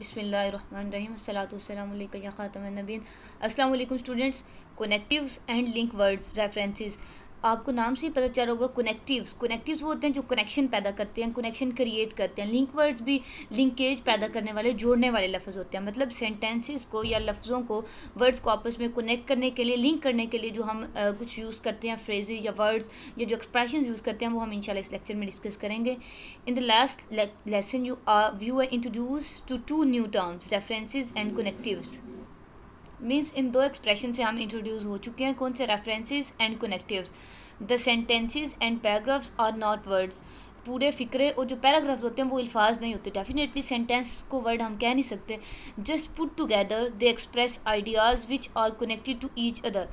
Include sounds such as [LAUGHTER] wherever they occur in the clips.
बसमीम या ख़ातम नबीन अस्सलाम students connectives and link words references आपको नाम से ही पता चल रहा होगा कनेक्टिव्स कनेक्टिव्स वो होते हैं जो कनेक्शन पैदा करते हैं कनेक्शन क्रिएट करते हैं लिंक वर्ड्स भी लिंकेज पैदा करने वाले जोड़ने वाले लफ्ज़ होते हैं मतलब सेंटेंसेस को या लफ्ज़ों को वर्ड्स को आपस में कनेक्ट करने के लिए लिंक करने के लिए जो हम आ, कुछ यूज़ करते हैं फ्रेजेज या वर्ड्स या जो एक्सप्रेशन यूज़ करते हैं वो हम इन इस लेक्चर में डिस्कस करेंगे in the last lesson you are you are introduce to to new terms references and connectives means इन दो एक्सप्रेशन से हम इंट्रोड्यूस हो चुके हैं कौन से references and connectives the sentences and paragraphs are not words पूरे फिक्रे और जो पैराग्राफ्स होते हैं वो अल्फाज नहीं होते डेफिनेटली सेंटेंस को वर्ड हम कह नहीं सकते just put together they express ideas which are connected to each other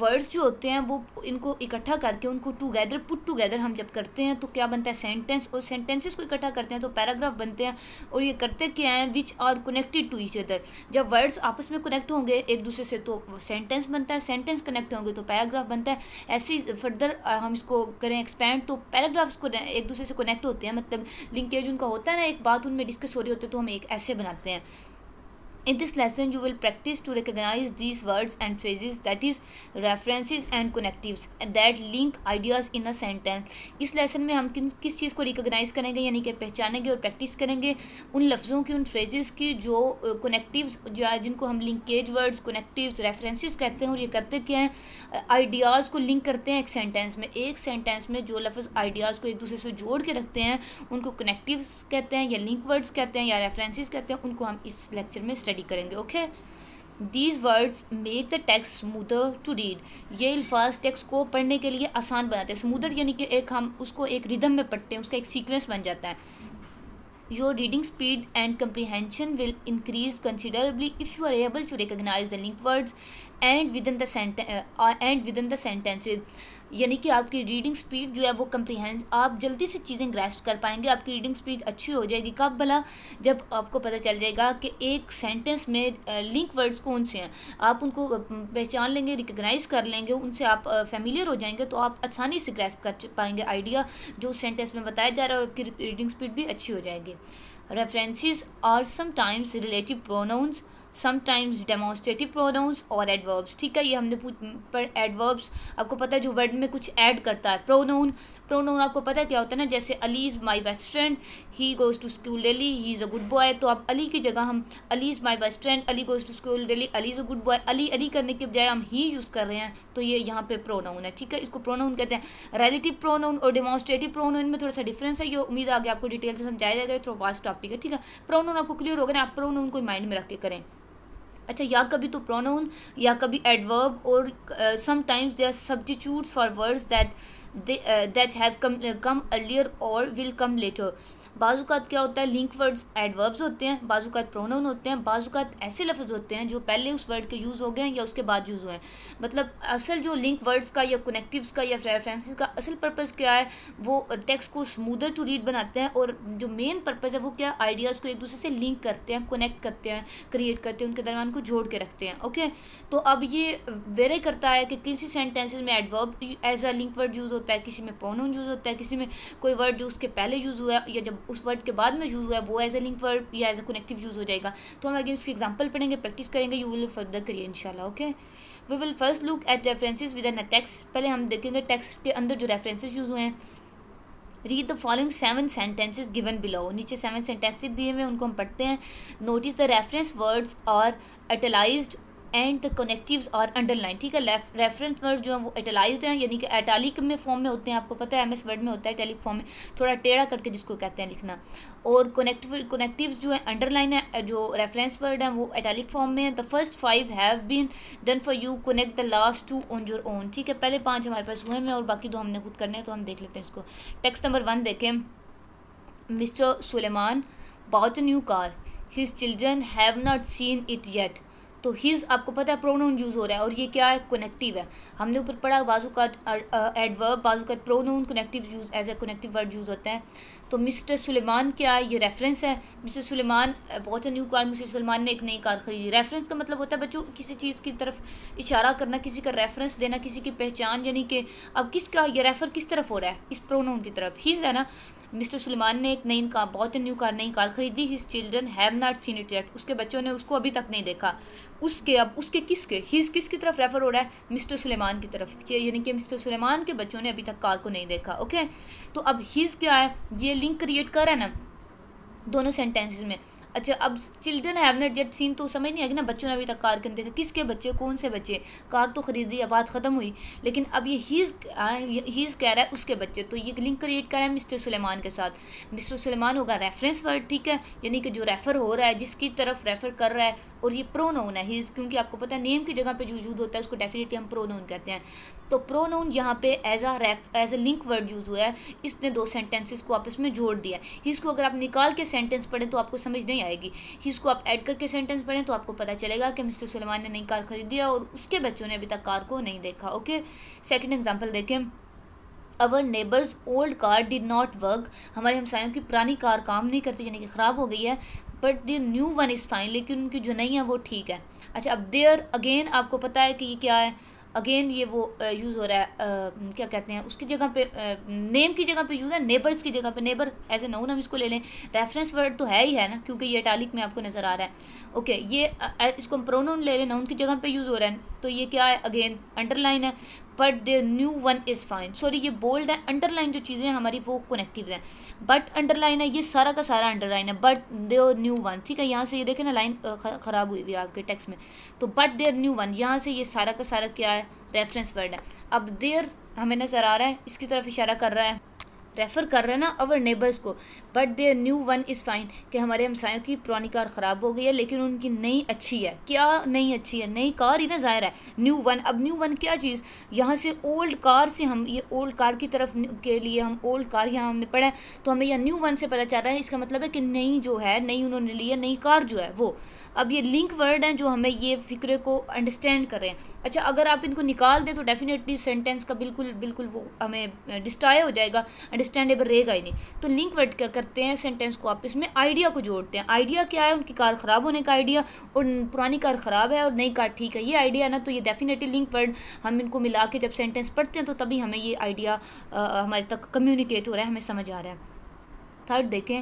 words जो होते हैं वो इनको इकट्ठा करके उनको टुगेदर पुट टुगेदर हम जब करते हैं तो क्या बनता है सेंटेंस और सेंटेंसेस को इकट्ठा करते हैं तो पैराग्राफ बनते हैं और ये करते क्या हैं which are connected to each other जब वर्ड्स आपस में कनेक्ट होंगे एक दूसरे से तो सेंटेंस बनता है सेंटेंस कनेक्ट होंगे तो पैराग्राफ बनता है ऐसे फर्दर हम इसको करें एक्सपैंड तो पैराग्राफ्स को एक दूसरे से कनेक्ट होते हैं मतलब लिंकेज उनका होता है ना एक बात उनमें डिस्कस हो रही होती है तो हम एक ऐसे बनाते हैं In this lesson, you will practice to recognize these words and phrases that is references and connectives that link ideas in a sentence. इस लेसन में हम किन किस चीज़ को रिकग्नाइज करेंगे यानी कि पहचानेंगे और प्रैक्टिस करेंगे उन लफ्ज़ों की उन फ्रेजेस की जो कनेक्टिव्स या जिनको हम लिंकेज वर्ड्स कनेक्टिव्स रेफरेंसेस कहते हैं और ये करते क्या हैं आइडियाज़ को लिंक करते हैं एक सेंटेंस में एक सेंटेंस में जो लफ्ज़ आइडियाज़ को एक दूसरे से जोड़ के रखते हैं उनको कनेक्टिव्स कहते हैं या लिंक वर्ड्स कहते हैं या रेफरेंसेस कहते हैं उनको हम इस लेक्चर में स्टडी स्टडी करेंगे okay these words make the text smoother to read ये अल्फाज टेक्स्ट को पढ़ने के लिए आसान बनाते हैं स्मूदर यानी कि एक हम उसको एक रिदम में पढ़ते हैं उसका एक सीक्वेंस बन जाता है your reading speed and comprehension will increase considerably if you are able to recognise the link words and within the text and within the sentences यानी कि आपकी रीडिंग स्पीड जो है वो कंप्रीहेंस आप जल्दी से चीज़ें ग्रेस्प कर पाएंगे आपकी रीडिंग स्पीड अच्छी हो जाएगी कब भला जब आपको पता चल जाएगा कि एक सेंटेंस में लिंक वर्ड्स कौन से हैं आप उनको पहचान लेंगे रिकग्नाइज कर लेंगे उनसे आप फेमिलियर हो जाएंगे तो आप आसानी से ग्रेस्प कर पाएंगे आइडिया जो उस सेंटेंस में बताया जा रहा है आपकी रीडिंग स्पीड भी अच्छी हो जाएगी references are sometimes relative pronouns sometimes demonstrative pronouns और एडवर्ब्स ठीक है ये हमने पर एडवर्ब्स आपको पता है जो वर्ड में कुछ ऐड करता है प्रोनाउन प्रोनाउन आपको पता है क्या होता है ना जैसे Ali is my best friend he goes to school daily he is a good boy तो आप अली की जगह हम Ali is my best friend Ali goes to school daily Ali is a good boy Ali Ali करने के बजाय हम ही यूज़ कर रहे हैं तो ये यहाँ पे प्रोनाउन है ठीक है इसको प्रोनाउन कहते हैं रिलेटिव प्रोनाउन और डेमोस्ट्रेटिव प्रोनाउन में थोड़ा सा डिफरेंस है ये उम्मीद आगे आपको डिटेल से समझाया जाएगा थोड़ा वास्ट टॉपिक है ठीक है प्रोनाउन आपको क्लियर हो गया ना आप प्रोनाउन को माइंड में रख के करें अच्छा या कभी तो प्रोनाउन या कभी एडवर्ब और sometimes they are substitute for words that that have come come earlier और विल कम लेटर बाजुकात क्या होता है लिंक वर्ड्स एडवर्ब्स होते हैं बाजुकात प्रोनाउन होते हैं बाजुकात ऐसे लफ्ज़ होते हैं जो पहले उस वर्ड के यूज़ हो गए या उसके बाद यूज़ हुए हैं मतलब असल जो लिंक वर्ड्स का या कनेक्टिव्स का या रेफरेंसेस का असल पर्पज़ क्या है वो टेक्स्ट को स्मूदर टू रीड बनाते हैं और जो मेन पर्पज़ है वो क्या आइडियाज़ को एक दूसरे से लिंक करते हैं कनेक्ट करते हैं क्रिएट करते हैं उनके दरमियान को जोड़ के रखते हैं ओके तो अब ये वेरी करता है कि किसी सेंटेंसेज में adverb as a link word use होता है किसी में प्रोनाउन यूज़ होता है किसी में कोई वर्ड जो उसके पहले यूज़ हुआ है या जब उस वर्ड के बाद में यूज़ हुआ है वो एज ए लिंक वर्ड या एज ए कनेक्टिव यूज़ हो जाएगा तो हम अगेन इसके एग्जाम्पल पढ़ेंगे प्रैक्टिस करेंगे यू विल फर्दर करिए इनशाला okay we will first look at references with an a पहले हम देखेंगे टेक्स्ट के अंदर जो रेफरेंसेज यूज़ हुए हैं read the following seven sentences given below नीचे सेवन सेंटेंसेज दिए हुए उनको हम पढ़ते हैं notice the reference words are italicised and the connectives are underline ठीक है रेफरेंस वर्ड जो है वो एटलाइज्ड हैं यानी कि एटालिक में फॉर्म में होते हैं आपको पता है एम एस वर्ड में होता है एटैलिक फॉर्म में थोड़ा टेढ़ा करके जिसको कहते हैं लिखना और कनेक्टिव कनेक्टिव्स जो है अंडरलाइन है जो रेफरेंस वर्ड हैं वो एटेलिक फॉर्म में है the first five have been done for you connect the last two on your own ठीक है पहले पाँच हमारे पास हुए हैं और बाकी दो हमने खुद करने हैं तो हम देख लेते हैं इसको टेक्स्ट नंबर वन देखें mister Suleman bought new car his children have not seen it yet तो हिज़ आपको पता है प्रोनाउन यूज़ हो रहा है और ये क्या है कनेक्टिव है हमने ऊपर पढ़ा का एडवर्ब का pronoun connective use as a connective word use होते हैं तो मिस्टर सुलेमान क्या है ये रेफरेंस है मिस्टर सुलेमान बहुत न्यू कार मिस्टर सुलेमान ने एक नई कार खरीदी रेफरेंस का मतलब होता है बच्चों किसी चीज़ की तरफ इशारा करना किसी का रेफरेंस देना किसी की पहचान यानी कि अब किसका ये रेफर किस तरफ हो रहा है इस प्रोनाउन की तरफ हिज़ है ना मिस्टर सुलेमान ने एक नई कार बहुत ही न्यू कार नई कार खरीदी his children have not seen it yet उसके बच्चों ने उसको अभी तक नहीं देखा उसके अब उसके किसके हिज किस की तरफ रेफर हो रहा है मिस्टर सुलेमान की तरफ यानी कि मिस्टर सुलेमान के बच्चों ने अभी तक कार को नहीं देखा ओके तो अब हिज क्या है ये लिंक क्रिएट कर है ना दोनों सेंटेंसेस में अच्छा अब children have not yet seen तो समझ नहीं आ ना बच्चों ने अभी तक कार के देखा किसके बच्चे कौन से बच्चे कार तो खरीदी या बात ख़त्म हुई लेकिन अब ये हीज़ हीज़ कह रहा है उसके बच्चे तो ये लिंक क्रिएट करा है मिस्टर सुलेमान के साथ मिस्टर सुलेमान होगा रेफरेंस वर्ड ठीक है यानी कि जो रेफ़र हो रहा है जिसकी तरफ रेफ़र कर रहा है और ये प्रो नोन है हीज़ क्योंकि आपको पता है नेम की जगह पर जो यूज होता है उसको डेफिनेटली हम प्रो नोन कहते हैं तो प्रोनाउन यहाँ पे as a ref as a link word use हुआ है इसने दो सेंटेंसेस को आपस में जोड़ दिया है इसको अगर आप निकाल के सेंटेंस पढ़ें तो आपको समझ नहीं आएगी इसको आप ऐड करके सेंटेंस पढ़ें तो आपको पता चलेगा कि मिस्टर सलमान ने नई कार खरीदी है और उसके बच्चों ने अभी तक कार को नहीं देखा ओके सेकेंड एग्जाम्पल देखें our neighbours old car did not work हमारे हमसायों की पुरानी कार काम नहीं करती यानी कि ख़राब हो गई है but the new one is fine लेकिन उनकी जो नई है वो ठीक है अच्छा अब देयर अगेन आपको पता है कि ये क्या है अगेन ये वो यूज़ हो रहा है आ, क्या कहते हैं उसकी जगह पे आ, नेम की जगह पे यूज़ है नेबर्स की जगह पे नेबर ऐसे ए नाम हम इसको ले लें रेफरेंस वर्ड तो है ही है ना क्योंकि ये अटालिक में आपको नज़र आ रहा है ओके ये आ, इसको हम प्रोनाउन ले लें नाउन की जगह पे यूज़ हो रहा है तो ये क्या है अगेन अंडरलाइन है but the new one is fine sorry ये बोल्ड है अंडरलाइन जो चीज़ें हैं हमारी वो कनेक्टिव हैं बट अंडरलाइन है ये सारा का सारा अंडरलाइन है बट देर न्यू वन ठीक है यहाँ से ये देखें ना लाइन ख़राब हुई हुई है आपके टेक्स में तो बट देर न्यू वन यहाँ से ये सारा का सारा क्या है रेफरेंस वर्ड है अब देर हमें नज़र आ रहा है इसकी तरफ इशारा कर रहा है रेफ़र कर रहे हैं ना अवर नेबर्स को but the new one is fine कि हमारे हमसायों की पुरानी कार ख़राब हो गई है लेकिन उनकी नई अच्छी है क्या नई अच्छी है नई कार ही ना ज़ाहिर है न्यू वन अब न्यू वन क्या चीज़ यहाँ से ओल्ड कार से हम ये ओल्ड कार की तरफ के लिए हम ओल्ड कार यहाँ हमने पढ़ा है तो हमें यह न्यू वन से पता चल रहा है इसका मतलब है कि नई जो है नई उन्होंने ली है नई कार जो है वो अब ये लिंक वर्ड हैं जो हमें ये फिक्रे को अंडरस्टैंड हैं अच्छा अगर आप इनको निकाल दें तो डेफिनेटली सेंटेंस का बिल्कुल बिल्कुल वो हमें डिस्ट्रॉय हो जाएगा अंडरस्टैंडेबल रहेगा ही नहीं तो लिंक वर्ड क्या करते हैं सेंटेंस को आप इसमें आइडिया को जोड़ते हैं आइडिया क्या है उनकी कार ख़राब होने का आइडिया और पुरानी कार ख़राब है और नई कार ठीक है ये आइडिया है ना तो ये डेफिनेटली लिंक वर्ड हम इनको मिला के जब सेंटेंस पढ़ते हैं तो तभी हमें ये आइडिया हमारे तक कम्युनिकेट हो रहा है हमें समझ आ रहा है थर्ड देखें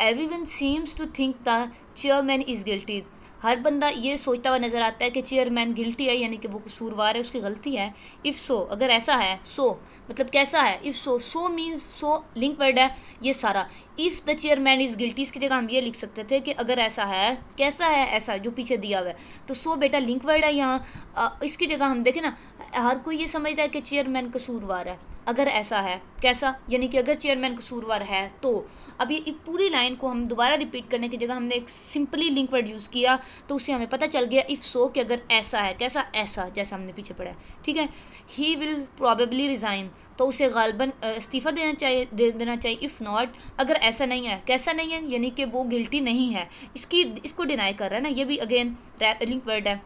everyone seems to think the chairman is guilty हर बंदा ये सोचता हुआ नज़र आता है कि चेयरमैन गिल्टी है यानी कि वो कसूरवार है उसकी गलती है इफ़ सो so, अगर ऐसा है सो so, मतलब कैसा है if so so means so link word है ये सारा if the chairman is guilty इसकी जगह हम ये लिख सकते थे कि अगर ऐसा है कैसा है ऐसा जो पीछे दिया हुआ है तो सो बेटा लिंक वर्ड है यहाँ इसकी जगह हम देखें ना हर कोई ये समझता है कि चेयरमैन कसूरवार है अगर ऐसा है कैसा यानी कि अगर चेयरमैन कसूरवार है तो अब ये पूरी लाइन को हम दोबारा रिपीट करने की जगह हमने एक सिंपली लिंक वर्ड यूज़ किया तो उससे हमें पता चल गया इफ़ सो कि अगर ऐसा है कैसा ऐसा जैसा हमने पीछे पढ़ा है ठीक है ही विल प्रॉबेबली रिज़ाइन तो उसे गालबन इस्तीफ़ा देना चाहिए दे देना चाहिए इफ़ नॉट अगर ऐसा नहीं है कैसा नहीं है यानी कि वो गिल्टी नहीं है इसकी इसको डिनाई कर रहा है ना ये भी अगेन लिंक वर्ड है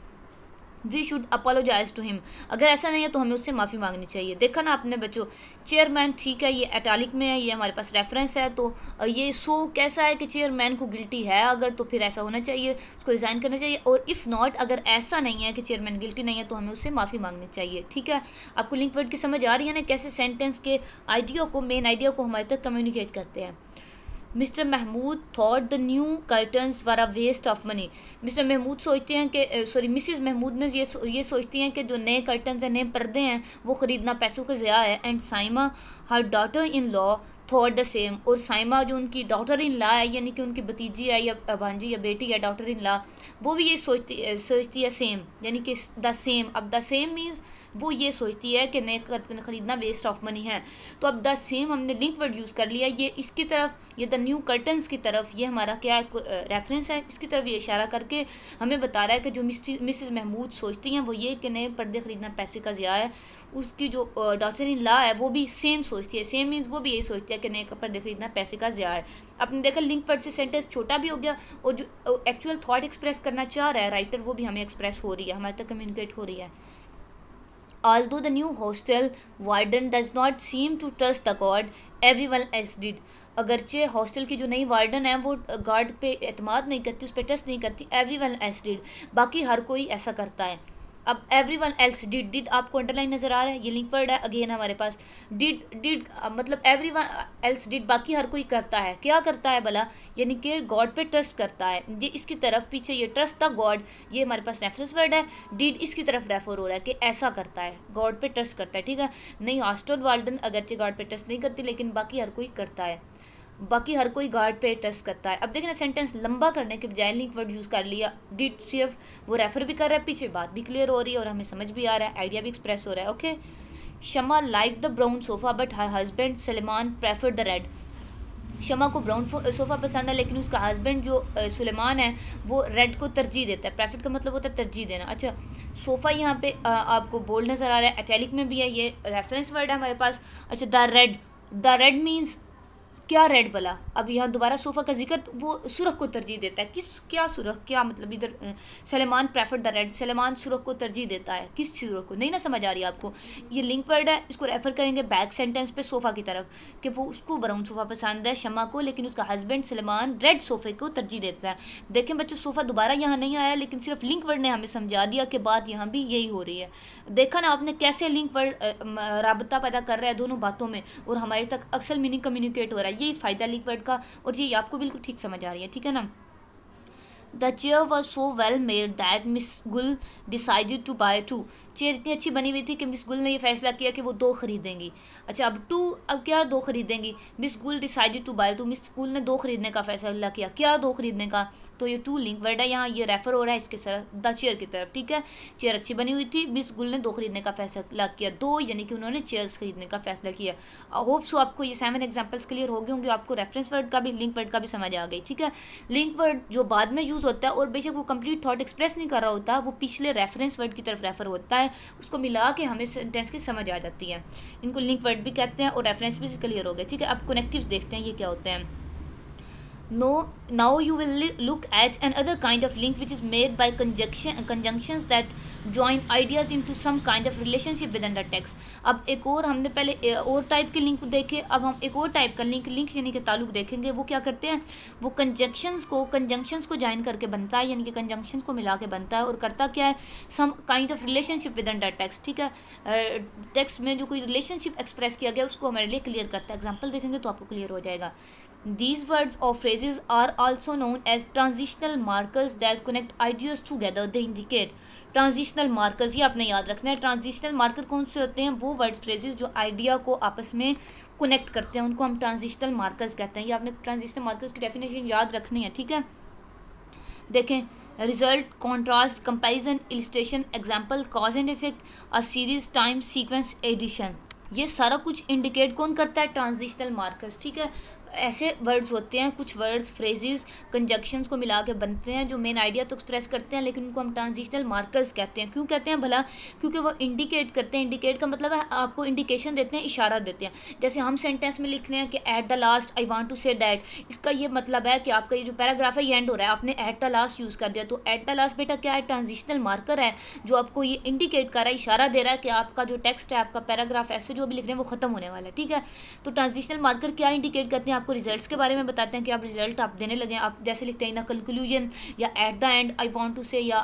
we should apologise to him अगर ऐसा नहीं है तो हमें उससे माफ़ी मांगनी चाहिए देखा ना आपने बच्चों चेयरमैन ठीक है ये अटालिक में है ये हमारे पास रेफरेंस है तो ये सो कैसा है कि चेयरमैन को गिल्टी है अगर तो फिर ऐसा होना चाहिए उसको रिज़ाइन करना चाहिए और इफ़ नॉट अगर ऐसा नहीं है कि चेयरमैन गिल्टी नहीं है तो हमें उससे माफ़ी मांगनी चाहिए ठीक है आपको लिंक वर्ड की समझ आ रही है ना कैसे सेंटेंस के आइडिया को मेन आइडिया को हमारे तक कम्युनिकेट करते हैं mister Mahmood thought the new curtains were a waste of money mister Mahmood सोचते हैं कि सॉरी मिसिज महमूद ने ये ये सोचती हैं कि जो नए कर्टन्स हैं नए पर्दे हैं वो ख़रीदना पैसों का ज़्या है and Saima her daughter in law thought the same और साइमा जो उनकी डॉटर इन लॉ है यानी कि उनकी भतीजी है या भांजी या बेटी या डॉटर इन लॉ वो भी ये सोचती सोचती है सेम यानी कि द सेम अब द सेम मीन्स वो ये सोचती है कि नए ख़रीदना वेस्ट ऑफ मनी है तो अब द सेम हमने लिंक वर्ड यूज़ कर लिया ये इसकी तरफ ये द न्यू कर्टन की तरफ ये हमारा क्या रेफरेंस है इसकी तरफ ये इशारा करके हमें बता रहा है कि जो मिसिस महमूद सोचती हैं वो ये कि नए पर्दे ख़रीदना पैसे का ज़िया है उसकी जो डॉक्टर इन ला है वो भी सेम सोचती है सेम मीन्स वो भी यही सोचती है कि नए पर्दे ख़रीदना पैसे का ज़िया है आपने देखा लिंक वर्ड से सेंटेंस छोटा भी हो गया और जो एक्चुअल थाट एक्सप्रेस करना चाह रहा है राइटर वो भी हमें एक्सप्रेस हो रही है हमारे तक कम्युनिकेट हो रही है Although the new hostel warden does not seem to trust the guard everyone did अगरचे हॉस्टल की जो नई वार्डन है वो गार्ड पे अतमाद नहीं करती उस पर ट्रस्ट नहीं करती एवरी वन एस बाकी हर कोई ऐसा करता है अब everyone else did did आपको अंडरलाइन नज़र आ रहा है ये लिंक वर्ड है अगेन हमारे पास डिड डिड मतलब एवरी वन एल्स डिड बाकी हर कोई करता है क्या करता है भला यानी कि गॉड पे ट्रस्ट करता है ये इसकी तरफ पीछे ये ट्रस्ट था गॉड ये हमारे पास रेफरेंस वर्ड है डिड इसकी तरफ रेफर हो रहा है कि ऐसा करता है गॉड पे ट्रस्ट करता है ठीक है नहीं हॉस्टल वाल्डन अगरचे गॉड पे ट्रस्ट नहीं करती लेकिन बाकी हर कोई करता है बाकी हर कोई गार्ड पे ट्रस्ट करता है अब देखिए ना सेंटेंस लंबा करने के बजाय लिंक वर्ड यूज़ कर लिया डिट सिर्फ वो रेफर भी कर रहा है पीछे बात भी क्लियर हो रही है और हमें समझ भी आ रहा है आइडिया भी एक्सप्रेस हो रहा है okay Shama like the brown sofa but her husband Suleman prefer the red Shama को ब्राउन सोफ़ा पसंद है लेकिन उसका हस्बैंड जो सुलेमान है वो रेड को तरजीह देता है प्रेफिट का मतलब होता है तरजीह देना अच्छा सोफ़ा यहाँ पे आ, आपको बोल्ड नज़र आ रहा है अटैलिक में भी है ये रेफरेंस वर्ड है हमारे पास अच्छा the red the red means क्या रेड वाला अब यहाँ दोबारा सोफ़ा का जिक्र तो वो सुरख को तरजीह देता है किस क्या सुरख क्या मतलब इधर Suleman prefer the red Suleman सुरख को तरजीह देता है किस सुरख को नहीं ना समझ आ रही आपको ये लिंक वर्ड है इसको रेफ़र करेंगे बैक सेंटेंस पे सोफ़ा की तरफ कि वो उसको ब्राउन सोफ़ा पसंद है शमा को लेकिन उसका हस्बैंड सलेमान रेड सोफ़े को तरजीह देता है देखें बच्चों सोफ़ा दोबारा यहाँ नहीं आया लेकिन सिर्फ लिंक वर्ड ने हमें समझा दिया कि बात यहाँ भी यही हो रही है देखा ना आपने कैसे लिंक वर्ड रबता पैदा कर रहा है दोनों बातों में और हमारे तक अक्सर मीनिंग कम्युनिकेट हो हो रहा है ये फ़ायदा वर्ड का और ये आपको बिल्कुल ठीक समझ आ रही है ठीक है ना the chair was so well made that miss Gul decided to buy two chair इतनी अच्छी बनी हुई थी कि मिस गुल ने यह फैसला किया कि वो दो खरीदेंगी अच्छा अब टू अब क्या दो खरीदेंगी miss Gul decided to buy two miss Gul ने दो खरीदने का फैसला किया क्या दो खरीदने का तो ये टू लिंक वर्डा यहाँ ये रेफर हो रहा है इसके साथ द चेयर की तरफ ठीक है चेयर अच्छी बनी हुई थी मिस गुल ने दो खरीदने का फैसला किया दो यानी कि उन्होंने चेयर्स खरीदने का फैसला किया होप सो आपको ये सेवन एग्जाम्पल्स क्लियर हो गए होंगे आपको रेफरेंस वर्ड का भी लिंक वर्ड का भी समझ आ गई ठीक है लिंक वर्ड जो बाद में यूज़ होता है और बेशक वो कंप्लीट थॉट एक्सप्रेस नहीं कर रहा होता वो पिछले रेफरेंस वर्ड की तरफ रेफर होता है है उसको मिला के हमें सेंटेंस की समझ आ जाती है इनको लिंक वर्ड भी कहते हैं और रेफरेंस भी क्लियर हो गए ठीक है अब कनेक्टिव देखते हैं ये क्या होते हैं no now you will look at another kind of link which is made by conjunction conjunctions that join ideas into some kind of relationship with undertext अब एक और हमने पहले और टाइप के लिंक देखे अब हम एक और टाइप का लिंक लिंक यानी कि ताल्लुक देखेंगे वो क्या करते हैं वो कंजंक्शंस को कंजंक्शंस को ज्वाइन करके बनता है यानी कि कंजंक्शन को मिला के बनता है और करता क्या है some kind of relationship with under text ठीक है टेक्स्ट में जो कोई रिलेशनशिप एक्सप्रेस किया गया उसको हमारे लिए क्लियर करता है एग्जाम्पल देखेंगे तो आपको क्लियर हो जाएगा These words or phrases are also known as transitional markers that connect ideas together. They indicate transitional markers ये आपने याद रखना है ट्रांजिशनल मार्कर कौन से होते हैं वो वर्ड फ्रेजेस जो आइडिया को आपस में कनेक्ट करते हैं उनको हम ट्रांजिशनल मार्कर्स कहते हैं ये आपने ट्रांजिशनल मार्कर्स की डेफिनेशन याद रखनी है ठीक है देखें result contrast comparison illustration example cause and effect और सीरीज टाइम सीक्वेंस एडिशन ये सारा कुछ इंडिकेट कौन करता है ट्रांजिशनल मार्कर्स ठीक है ऐसे वर्ड्स होते हैं कुछ वर्ड्स फ्रेजेस कंजक्शंस को मिला के बनते हैं जो मेन आइडिया तो एक्सप्रेस करते हैं लेकिन उनको हम ट्रांजिशनल मार्कर्स कहते हैं क्यों कहते हैं भला क्योंकि वो इंडिकेट करते हैं इंडिकेट का मतलब है आपको इंडिकेशन देते हैं इशारा देते हैं जैसे हम सेंटेंस में लिख रहे हैं कि at the last I want to say that इसका ये मतलब है कि आपका ये जो पैराग्राफ है ये एंड हो रहा है आपने एट द लास्ट यूज़ कर दिया तो एट द लास्ट बेटा क्या है ट्रांजिशनल मार्कर है जो आपको ये इंडिकेट कर रहा है इशारा दे रहा है कि आपका जो टेक्स्ट है आपका पैराग्राफ ऐसे जो भी लिख रहे हैं वो खत्म होने वाला है ठीक है तो ट्रांजिशनल मार्कर क्या इंडिकेट करते हैं आपको रिजल्ट्स के बारे में बताते हैं कि आप रिजल्ट आप देने लगे आप जैसे लिखते हैं ना कंक्लूजन या at the end I want to say या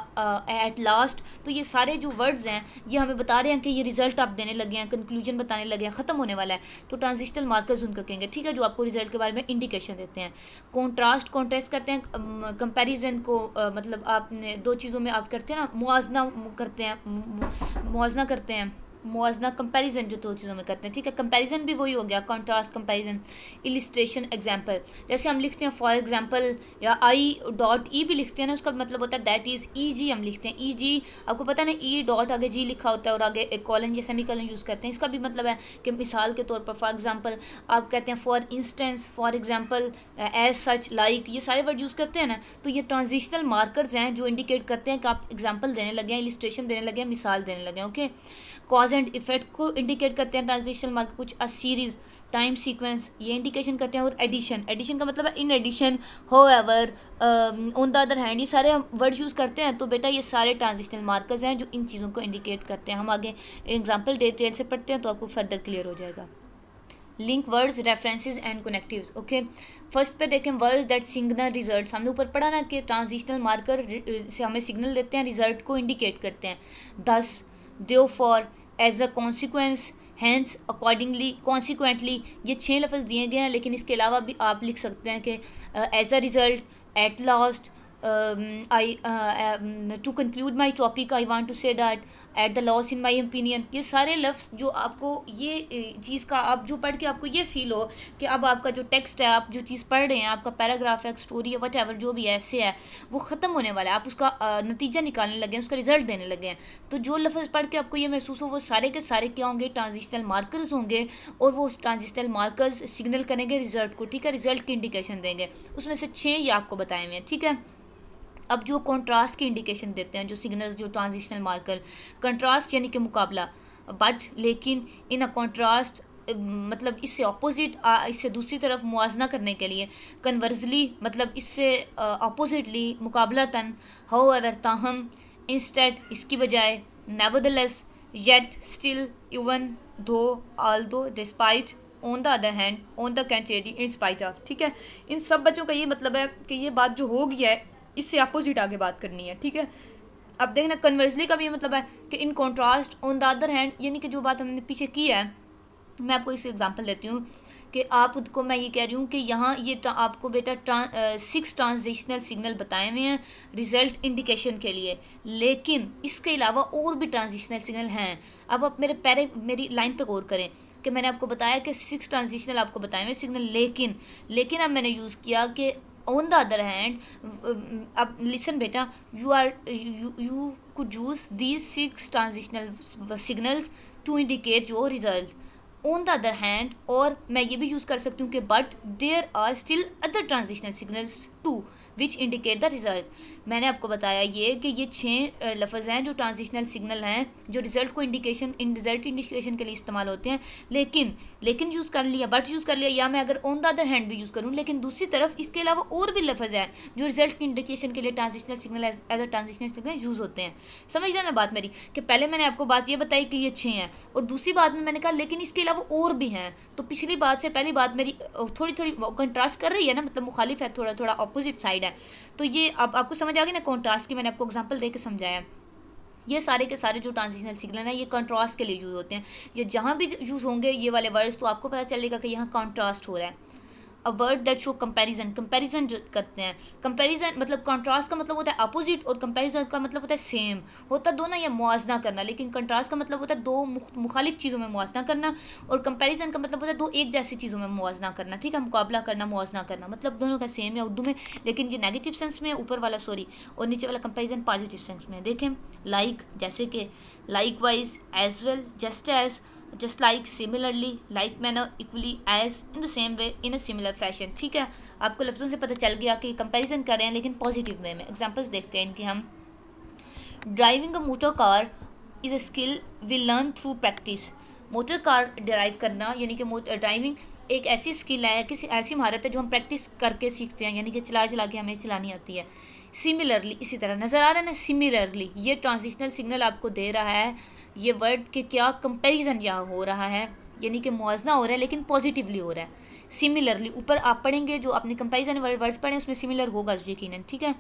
एट uh, लास्ट तो ये सारे जो वर्ड्स हैं ये हमें बता रहे हैं कि ये रिजल्ट आप देने लगे हैं कंक्लूजन बताने लगे हैं ख़त्म होने वाला है तो ट्रांजिशनल मार्कर्स उनका कहेंगे ठीक है जो आपको रिजल्ट के बारे में इंडिकेशन देते हैं कॉन्ट्रास्ट कॉन्ट्रेस्ट करते हैं कंपेरिजन को मतलब आपने दो चीज़ों में आप करते हैं ना मुआजना करते हैं मुआजना करते हैं मुआजना कंपैरिजन जो दो चीज़ों में करते हैं ठीक है कंपैरिजन भी वही हो गया कॉन्ट्रास्ट कंपैरिजन इलिस्ट्रेशन एग्जांपल जैसे हम लिखते हैं फॉर एग्जांपल या आई डॉट ई भी लिखते हैं ना उसका मतलब होता है दैट इज़ ई जी हम लिखते हैं ई e जी आपको पता है ना ई e डॉट आगे जी लिखा होता है और आगे एक कॉलन या सेमी कॉलन यूज़ करते हैं इसका भी मतलब है कि मिसाल के तौर पर फॉर एग्ज़ाम्पल आप कहते हैं for instance for example as such like ये सारे वर्ड यूज़ करते हैं ना तो ये ट्रांजिशनल मार्कर्स हैं जो इंडिकेट करते हैं कि आप एग्जाम्पल देने लगे हैं इलिस्ट्रेशन देने लगे हैं मिसाल देने लगे हैं ओके कॉज एंड इफेक्ट को इंडिकेट करते हैं ट्रांजिशन मार्क कुछ अ सीरीज टाइम सीक्वेंस ये इंडिकेशन करते हैं और एडिशन एडिशन का मतलब है in addition however on the other hand ये सारे हम वर्ड यूज़ करते हैं तो बेटा ये सारे ट्रांजिशनल मार्कर्स हैं जो इन चीज़ों को इंडिकेट करते हैं हम आगे एग्जाम्पल डिटेल से पढ़ते हैं तो आपको फर्दर क्लियर हो जाएगा link words references and connectives okay first पे देखें वर्ड्स दैट सिग्नल रिजल्ट हमने ऊपर पढ़ा ना कि ट्रांजिशनल मार्कर से हमें सिग्नल देते हैं रिजल्ट को इंडिकेट करते हैं thus therefore as a consequence hence accordingly consequently ये छः लफ्ज़ दिए गए हैं लेकिन इसके अलावा भी आप लिख सकते हैं कि as a result at last I to conclude my topic I want to say that at the last in my opinion ये सारे लफ्स जो आपको ये चीज़ का आप जो पढ़ के आपको ये फील हो कि अब आपका जो टेक्स्ट है आप जो चीज़ पढ़ रहे हैं आपका पैराग्राफ है स्टोरी है वट जो भी ऐसे है वो ख़त्म होने वाला है आप उसका नतीजा निकालने लगे हैं उसका रिजल्ट देने लगे हैं तो जो लफ्ज़ पढ़ के आपको ये महसूस हो वो सारे के सारे क्या होंगे ट्रांजिशनल मार्कर्स होंगे और वो ट्रांजिशनल मार्कर्स सिग्नल करेंगे रिजल्ट को ठीक है रिजल्ट की इंडिकेशन देंगे उसमें से छः ये आपको बताए हुए हैं ठीक है अब जो कॉन्ट्रास्ट की इंडिकेशन देते हैं जो सिग्नल्स जो ट्रांजिशनल मार्कर कंट्रास्ट यानी कि मुकाबला बट लेकिन इन अ कॉन्ट्रास्ट मतलब इससे ऑपोजिट इससे दूसरी तरफ मुआजना करने के लिए कन्वर्जली मतलब इससे अपोजिटली मुकाबला तन हो एवर ताहम इंस्टेड इसकी बजाय nevertheless yet still even though although despite on the other hand on the contrary in spite of ठीक है इन सब बच्चों का ये मतलब है कि ये बात जो हो गई है इससे अपोजिट आगे बात करनी है ठीक है अब देखना कन्वर्सली का भी मतलब है कि in contrast on the other hand यानी कि जो बात हमने पीछे की है मैं आपको इसे एग्जाम्पल देती हूँ कि आप खुद को मैं ये कह रही हूँ कि यहाँ ये आपको बेटा ट्रां सिक्स ट्रांजिशनल सिग्नल बताए हुए हैं रिजल्ट इंडिकेशन के लिए लेकिन इसके अलावा और भी ट्रांजिशनल सिग्नल हैं अब आप मेरे पैर मेरी लाइन पे गौर करें कि मैंने आपको बताया कि सिक्स ट्रांजिशनल आपको बताए हुए सिग्नल लेकिन लेकिन अब मैंने यूज़ किया कि ऑन द अदर हैंड अब लिसन बेटा you are you could use these six transitional signals to indicate your result on the other hand और मैं ये भी यूज़ कर सकती हूँ कि but there are still other transitional signals to which indicate the result मैंने आपको बताया ये कि ये छः लफ्ज़ हैं जो ट्रांजिशनल सिग्नल हैं जो रिज़ल्ट को इंडिकेशन इन रिज़ल्ट इंडिकेशन के लिए इस्तेमाल होते हैं लेकिन लेकिन यूज़ कर लिया बट यूज़ कर लिया या मैं अगर ऑन द अदर हैंड भी यूज़ करूँ लेकिन दूसरी तरफ इसके अलावा और भी लफ्ज़ हैं जो रिज़ल्ट की इंडिकेशन के लिए transitional signal as a transitional signal use होते हैं समझ रहे ना बात मेरी कि पहले मैंने आपको बात ये बताई कि ये छः हैं और दूसरी बात में मैंने कहा लेकिन इसके अलावा और भी हैं तो पिछली बात से पहली बात मेरी थोड़ी थोड़ी कंट्रास्ट कर रही है ना मतलब मुखालिफ है थोड़ा थोड़ा अपोजिट साइड है तो ये अब आपको समझ आ गई ना कॉन्ट्रास्ट की मैंने आपको एग्जाम्पल दे के समझाया ये सारे के सारे जो ट्रांजिशनल सिग्नल हैं ये कंट्रास्ट के लिए यूज़ होते हैं ये जहाँ भी यूज़ होंगे ये वाले वर्ड्स तो आपको पता चलेगा कि यहाँ कंट्रास्ट हो रहा है a word that show comparison comparison जो करते हैं कंपैरिजन मतलब कंट्रास्ट का मतलब होता है अपोजिट और कंपैरिजन का मतलब होता है सेम होता दोनों या मुआजना करना लेकिन कंट्रास्ट का मतलब होता है दो मुखालिफ चीज़ों में मुआजना करना और कंपैरिजन का मतलब होता है दो एक जैसी चीज़ों में मुआजना करना ठीक है मुकाबला करना मुआजना करना मतलब दोनों का सेम है उर्दू में लेकिन ये नेगेटिव सेंस में ऊपर वाला सॉरी और नीचे वाला कंपेरिजन पॉजिटिव सेंस में देखें लाइक like, जैसे कि likewise as well just as just like similarly like manner equally as in the same way in a similar fashion ठीक है आपको लफ्ज़ों से पता चल गया कि कंपेरिजन कर रहे हैं लेकिन पॉजिटिव वे में एग्जाम्पल्स देखते हैं कि हम driving a motor car is a skill we learn through practice motor car drive करना यानी कि ड्राइविंग एक ऐसी स्किल है किसी ऐसी महारत है जो हम प्रैक्टिस करके सीखते हैं यानी कि चला चला के हमें चलानी आती है सिमिलरली इसी तरह नज़र आ रहा है ना सिमिलरली ये ट्रांजिशनल सिग्नल आपको दे रहा है ये वर्ड के क्या कंपेरिजन यहाँ हो रहा है यानी कि मुवजना हो रहा है लेकिन पॉजिटिवली हो रहा है सिमिलरली ऊपर आप पढ़ेंगे जो अपने कंपेरिजन वर्ड्स पढ़ें उसमें सिमिलर होगा यकीन ठीक है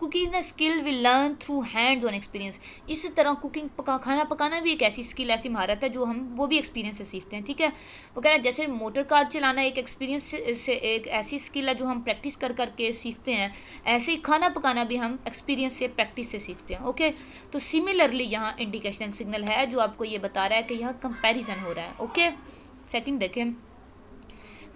cooking skill we learn through hands on experience इसी तरह कुकिंग पका खाना पकाना भी एक ऐसी स्किल ऐसी महारत है जो हम वो भी एक्सपीरियंस से सीखते हैं ठीक है वो हैं जैसे मोटर कार चलाना एक एक्सपीरियंस से एक ऐसी स्किल है जो हम प्रैक्टिस कर करके सीखते हैं ऐसे ही खाना पकाना भी हम एक्सपीरियंस से प्रैक्टिस से सीखते हैं ओके तो सिमिलरली यहाँ इंडिकेशन सिग्नल है जो आपको ये बता रहा है कि यहाँ कंपेरिजन हो रहा है ओके सेकेंड देखें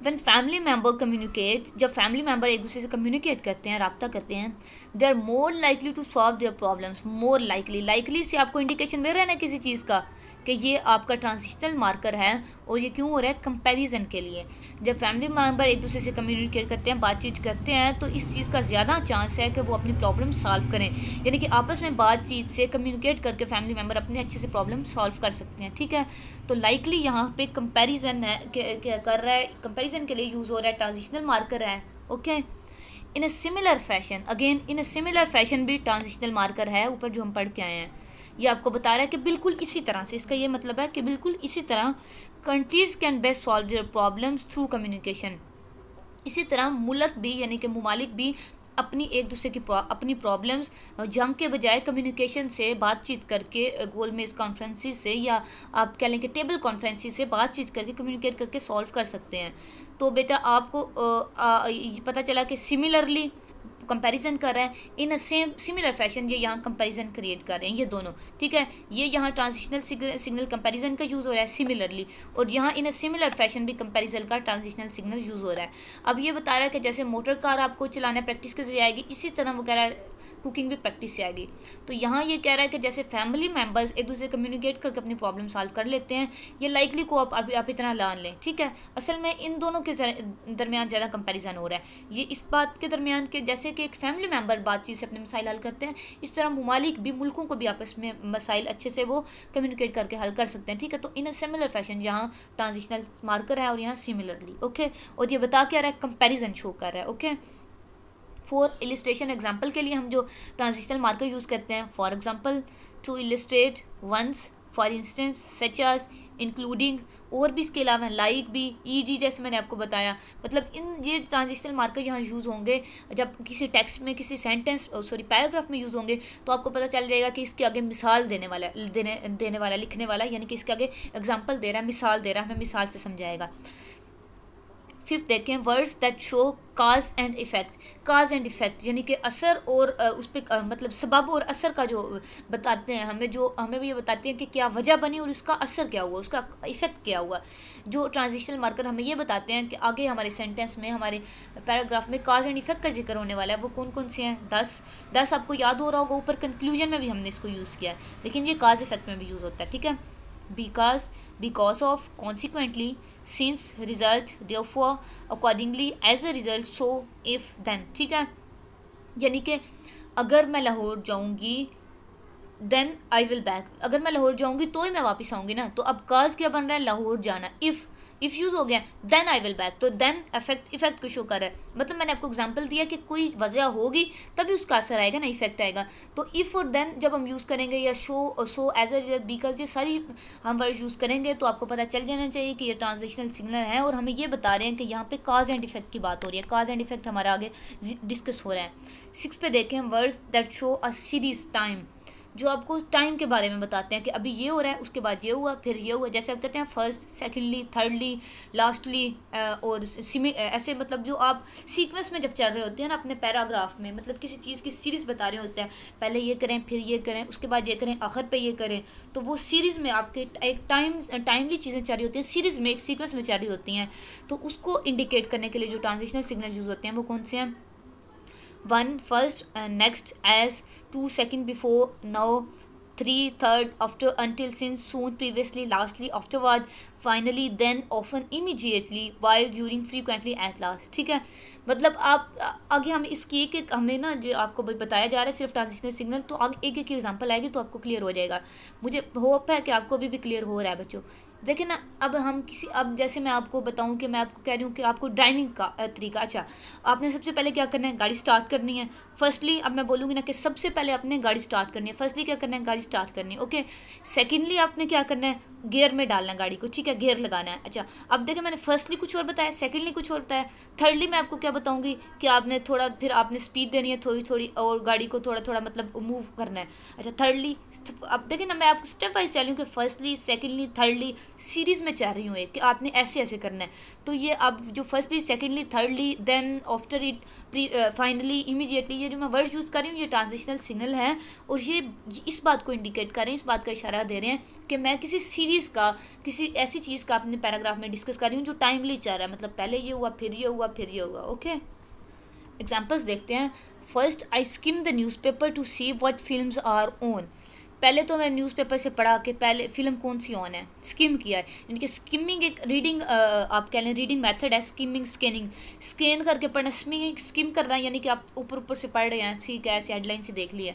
वन फैमिली मेम्बर कम्युनिकेट जब फैमिली मेम्बर एक दूसरे से कम्युनिकेट करते हैं रबता करते हैं they are more likely to solve their problems more likely likely से आपको इंडिकेशन मिल रहा है ना किसी चीज़ का कि ये आपका ट्रांजिशनल मार्कर है और ये क्यों हो रहा है कंपैरिजन के लिए जब फैमिली मेम्बर एक दूसरे से कम्युनिकेट करते हैं बातचीत करते हैं तो इस चीज़ का ज़्यादा चांस है कि वो अपनी प्रॉब्लम सॉल्व करें यानी कि आपस में बातचीत से कम्युनिकेट करके फैमिली मेम्बर अपने अच्छे से प्रॉब्लम सॉल्व कर सकते हैं ठीक है तो लाइकली यहाँ पर कंपेरिजन है कर रहा है कंपेरिजन के लिए यूज़ हो रहा है ट्रांजिशनल मार्कर है okay in a similar fashion again in a similar fashion भी ट्रांजिशनल मार्कर है ऊपर जो हम पढ़ के आए हैं ये आपको बता रहा है कि बिल्कुल इसी तरह से इसका ये मतलब है कि बिल्कुल इसी तरह countries can best solve their problems through communication इसी तरह मुलक भी यानी कि ममालिक भी अपनी एक दूसरे की अपनी प्रॉब्लम्स जंग के बजाय कम्युनिकेशन से बातचीत करके गोल मेज़ कॉन्फ्रेंसी से या आप कह लें कि टेबल कॉन्फ्रेंसी से बातचीत करके कम्युनिकेट करके सॉल्व कर सकते हैं तो बेटा आपको आ, आ, पता चला कि सिमिलरली कंपैरिजन कर रहे हैं in a same similar fashion ये यहाँ कंपैरिजन क्रिएट कर रहे हैं ये दोनों ठीक है ये यहाँ ट्रांजिशनल सिग्नल कंपैरिजन का यूज़ हो रहा है सिमिलरली और यहाँ इन अ सिमिलर फैशन भी कंपैरिजन का ट्रांजिशनल सिग्नल यूज़ हो रहा है अब ये बता रहा है कि जैसे मोटर कार आपको चलाना प्रैक्टिस के जरिए आएगी इसी तरह वगैरह कुकिंग भी प्रैक्टिस से आएगी तो यहाँ ये कह रहा है कि जैसे फैमिली मेम्बर्स एक दूसरे कम्युनिकेट करके अपनी प्रॉब्लम सॉल्व कर लेते हैं ये लाइकली को आप अभी आप इतना लान लें ठीक है असल में इन दोनों के दरमियान ज़्यादा कंपेरिजन हो रहा है ये इस बात के दरमियान के जैसे कि एक फैमिली मेम्बर बातचीत से अपने मसाइल हल करते हैं इस तरह ममालिक भी मुल्कों को भी आपस में मसाइल अच्छे से वो कम्युनिकेट करके हल कर सकते हैं ठीक है तो इन सिमिलर फैशन यहाँ ट्रांजिशनल मार्कर है और यहाँ सिमिलरली ओके और ये बता क्या रहा है कंपेरिजन शो कर रहा है ओके फॉर इलिस्ट्रेशन एग्जाम्पल के लिए हम जो ट्रांजिशनल मार्कर यूज़ करते हैं for example to illustrate ones for instance such including और भी इसके अलावा लाइक भी जी जैसे मैंने आपको बताया मतलब इन ये ट्रांजिशनल मार्कर यहाँ यूज़ होंगे जब किसी टेक्स्ट में किसी सेंटेंस सॉरी पैराग्राफ में यूज़ होंगे तो आपको पता चल जाएगा कि इसके आगे मिसाल देने वाला देने देने वाला लिखने वाला यानी कि इसके आगे एग्जाम्पल दे रहा है मिसाल दे रहा है हमें मिसाल से समझाएगा फिफ्थ देखें words that show cause and effect cause and effect यानी कि असर और उस पर मतलब सबब और असर का जो बताते हैं हमें जो हमें भी ये बताते हैं कि क्या वजह बनी और उसका असर क्या हुआ उसका इफ़ेक्ट क्या हुआ जो ट्रांजिशनल मार्कर हमें ये बताते हैं कि आगे हमारे सेंटेंस में हमारे पैराग्राफ में काज एंड इफ़ेक्ट का जिक्र होने वाला है वो कौन कौन से हैं दस दस आपको याद हो रहा होगा ऊपर कंक्लूजन में भी हमने इसको यूज़ किया है लेकिन ये काज इफ़ेक्ट में भी यूज़ होता है ठीक है because because of consequently since result therefore accordingly as a result so if then ठीक है यानी कि अगर मैं लाहौर जाऊंगी देन आई विल बैक अगर मैं लाहौर जाऊंगी तो ही मैं वापस आऊंगी ना तो अब काज क्या बन रहा है लाहौर जाना इफ़ इफ़ यूज़ हो गया देन आई विल बैक तो देन इफेक्ट इफेक्ट को शो कर रहा है मतलब मैंने आपको एग्जांपल दिया कि कोई वजह होगी तभी उसका असर आएगा ना इफेक्ट आएगा तो इफ़ और देन जब हम यूज़ करेंगे या show so as as because ये सारी हम वर्ड यूज़ करेंगे तो आपको पता चल जाना चाहिए कि ये ट्रांजेक्शनल सिग्नल है और हमें ये बता रहे हैं कि यहाँ पे काज एंड इफेक्ट की बात हो रही है काज एंड इफेक्ट हमारा आगे डिस्कस हो रहा है सिक्स पे देखें words that show a series time जो आपको उस टाइम के बारे में बताते हैं कि अभी ये हो रहा है उसके बाद ये हुआ फिर ये हुआ जैसे आप कहते हैं फर्स्ट सेकेंडली थर्डली लास्टली और ऐसे मतलब जो आप सीक्वेंस में जब चल रहे होते हैं ना अपने पैराग्राफ में मतलब किसी चीज़ की सीरीज़ बता रहे होते हैं पहले ये करें फिर ये करें उसके बाद ये करें आखिर पर ये करें तो वो सीरीज़ में आपके एक टाइम टाइमली चीज़ें चल रही होती हैं सीरीज़ में एक सीक्वेंस में चल रही होती हैं तो उसको इंडिकेट करने के लिए जो ट्रांजिशनल सिग्नल यूज़ होते हैं वो कौन से हैं first and next as to second before before three third after until since soon previously lastly after afterward finally then often immediately while during frequently at last ठीक है मतलब आप आगे हम इसकी एक एक हमें ना जो आपको बताया जा रहा है सिर्फ ट्रांजिशनल सिग्नल तो आगे एक एक एग्जाम्पल आएगी तो आपको क्लियर हो जाएगा मुझे होप है कि आपको अभी भी क्लियर हो रहा है बच्चों ना अब हम किसी अब जैसे मैं आपको बताऊं कि मैं आपको कह रही हूँ कि आपको ड्राइविंग का तरीका अच्छा आपने सबसे पहले क्या करना है गाड़ी स्टार्ट करनी है फर्स्टली अब मैं बोलूँगी ना कि सबसे पहले आपने गाड़ी स्टार्ट करनी है फर्स्टली क्या करना है गाड़ी स्टार्ट करनी है ओके सेकेंडली आपने क्या करना है गेयर में डालना है गाड़ी को ठीक है गेयर लगाना है अच्छा अब देखें मैंने फर्स्टली कुछ और बताया सेकेंडली कुछ और बताया थर्डली मैं आपको क्या बताऊँगी कि आपने थोड़ा फिर आपने स्पीड देनी है थोड़ी थोड़ी और गाड़ी को थोड़ा थोड़ा मतलब मूव करना है अच्छा थर्डली अब देखें ना मैं आपको स्टेप वाइज चलूँ कि फर्स्टली सेकेंडली थर्डली सीरीज़ में चाह रही हूँ एक कि आपने ऐसे ऐसे करना है तो ये अब जो firstly secondly thirdly then after it pre finally immediately ये जो मैं वर्ड यूज़ कर रही हूँ ये ट्रांजिशनल सिग्नल है और ये इस बात को इंडिकेट कर रहे हैं इस बात का इशारा दे रहे हैं कि मैं किसी सीरीज़ का किसी ऐसी चीज़ का अपने पैराग्राफ में डिस्कस कर रही हूँ जो टाइमली चाह रहा है मतलब पहले ये हुआ फिर ये हुआ फिर ये हुआ ओके एग्जाम्पल्स देखते हैं first I skim the newspaper to see what film are on पहले तो मैं न्यूज़पेपर से पढ़ा कि पहले फिल्म कौन सी ऑन है स्किम किया है यानी कि स्किमिंग एक रीडिंग आप कह लें रीडिंग मेथड है स्किमिंग स्कैनिंग स्कैन करके पढ़ना स्मिंग स्किम करना यानी कि आप ऊपर ऊपर से पढ़ रहे हैं ठीक है ऐसी हेडलाइन से देख लिया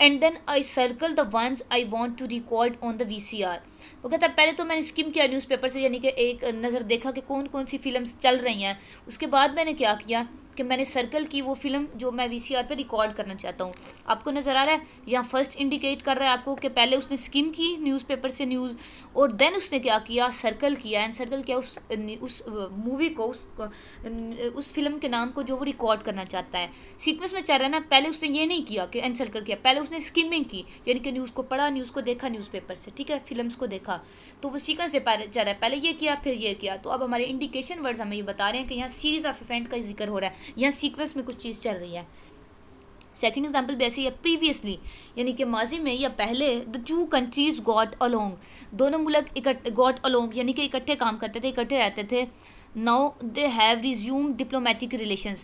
and then I circle the ones I want to record on the V C R वो कहता है पहले तो मैंने स्किम किया न्यूज़पेपर से यानी कि एक नज़र देखा कि कौन कौन सी फिल्म चल रही हैं उसके बाद मैंने क्या किया कि मैंने सर्कल की वो फिल्म जो मैं वी पे रिकॉर्ड करना चाहता हूँ आपको नज़र आ रहा है यहाँ फर्स्ट इंडिकेट कर रहा है आपको कि पहले उसने स्किम की न्यूज़पेपर से न्यूज़ और देन उसने क्या किया सर्कल किया एंड सर्कल किया उस उस मूवी को उस, उस फिल्म के नाम को जो वो रिकॉर्ड करना चाहता है सीक्वेंस में चाह रहा है ना पहले उसने ये नहीं किया कि एंड सर्कल किया पहले उसने स्किमिंग की यानी कि न्यूज़ को पढ़ा न्यूज़ को देखा न्यूज़ से ठीक है फिल्म को देखा तो वो सीक्वेंस से चाह रहा है पहले ये किया फिर ये किया तो अब हमारे इंडिकेशन वर्ड्स हमें ये बता रहे हैं कि यहाँ सीरीज़ ऑफ इवेंट का जिक्र हो रहा है या सीक्वेंस में कुछ चीज़ चल रही है सेकेंड एग्जाम्पल वैसे या प्रीवियसली यानी कि माजी में या पहले the two countries got along दोनों मुल्क गॉट अलोंग यानी कि इकट्ठे काम करते थे इकट्ठे रहते थे now they have resume diplomatic relation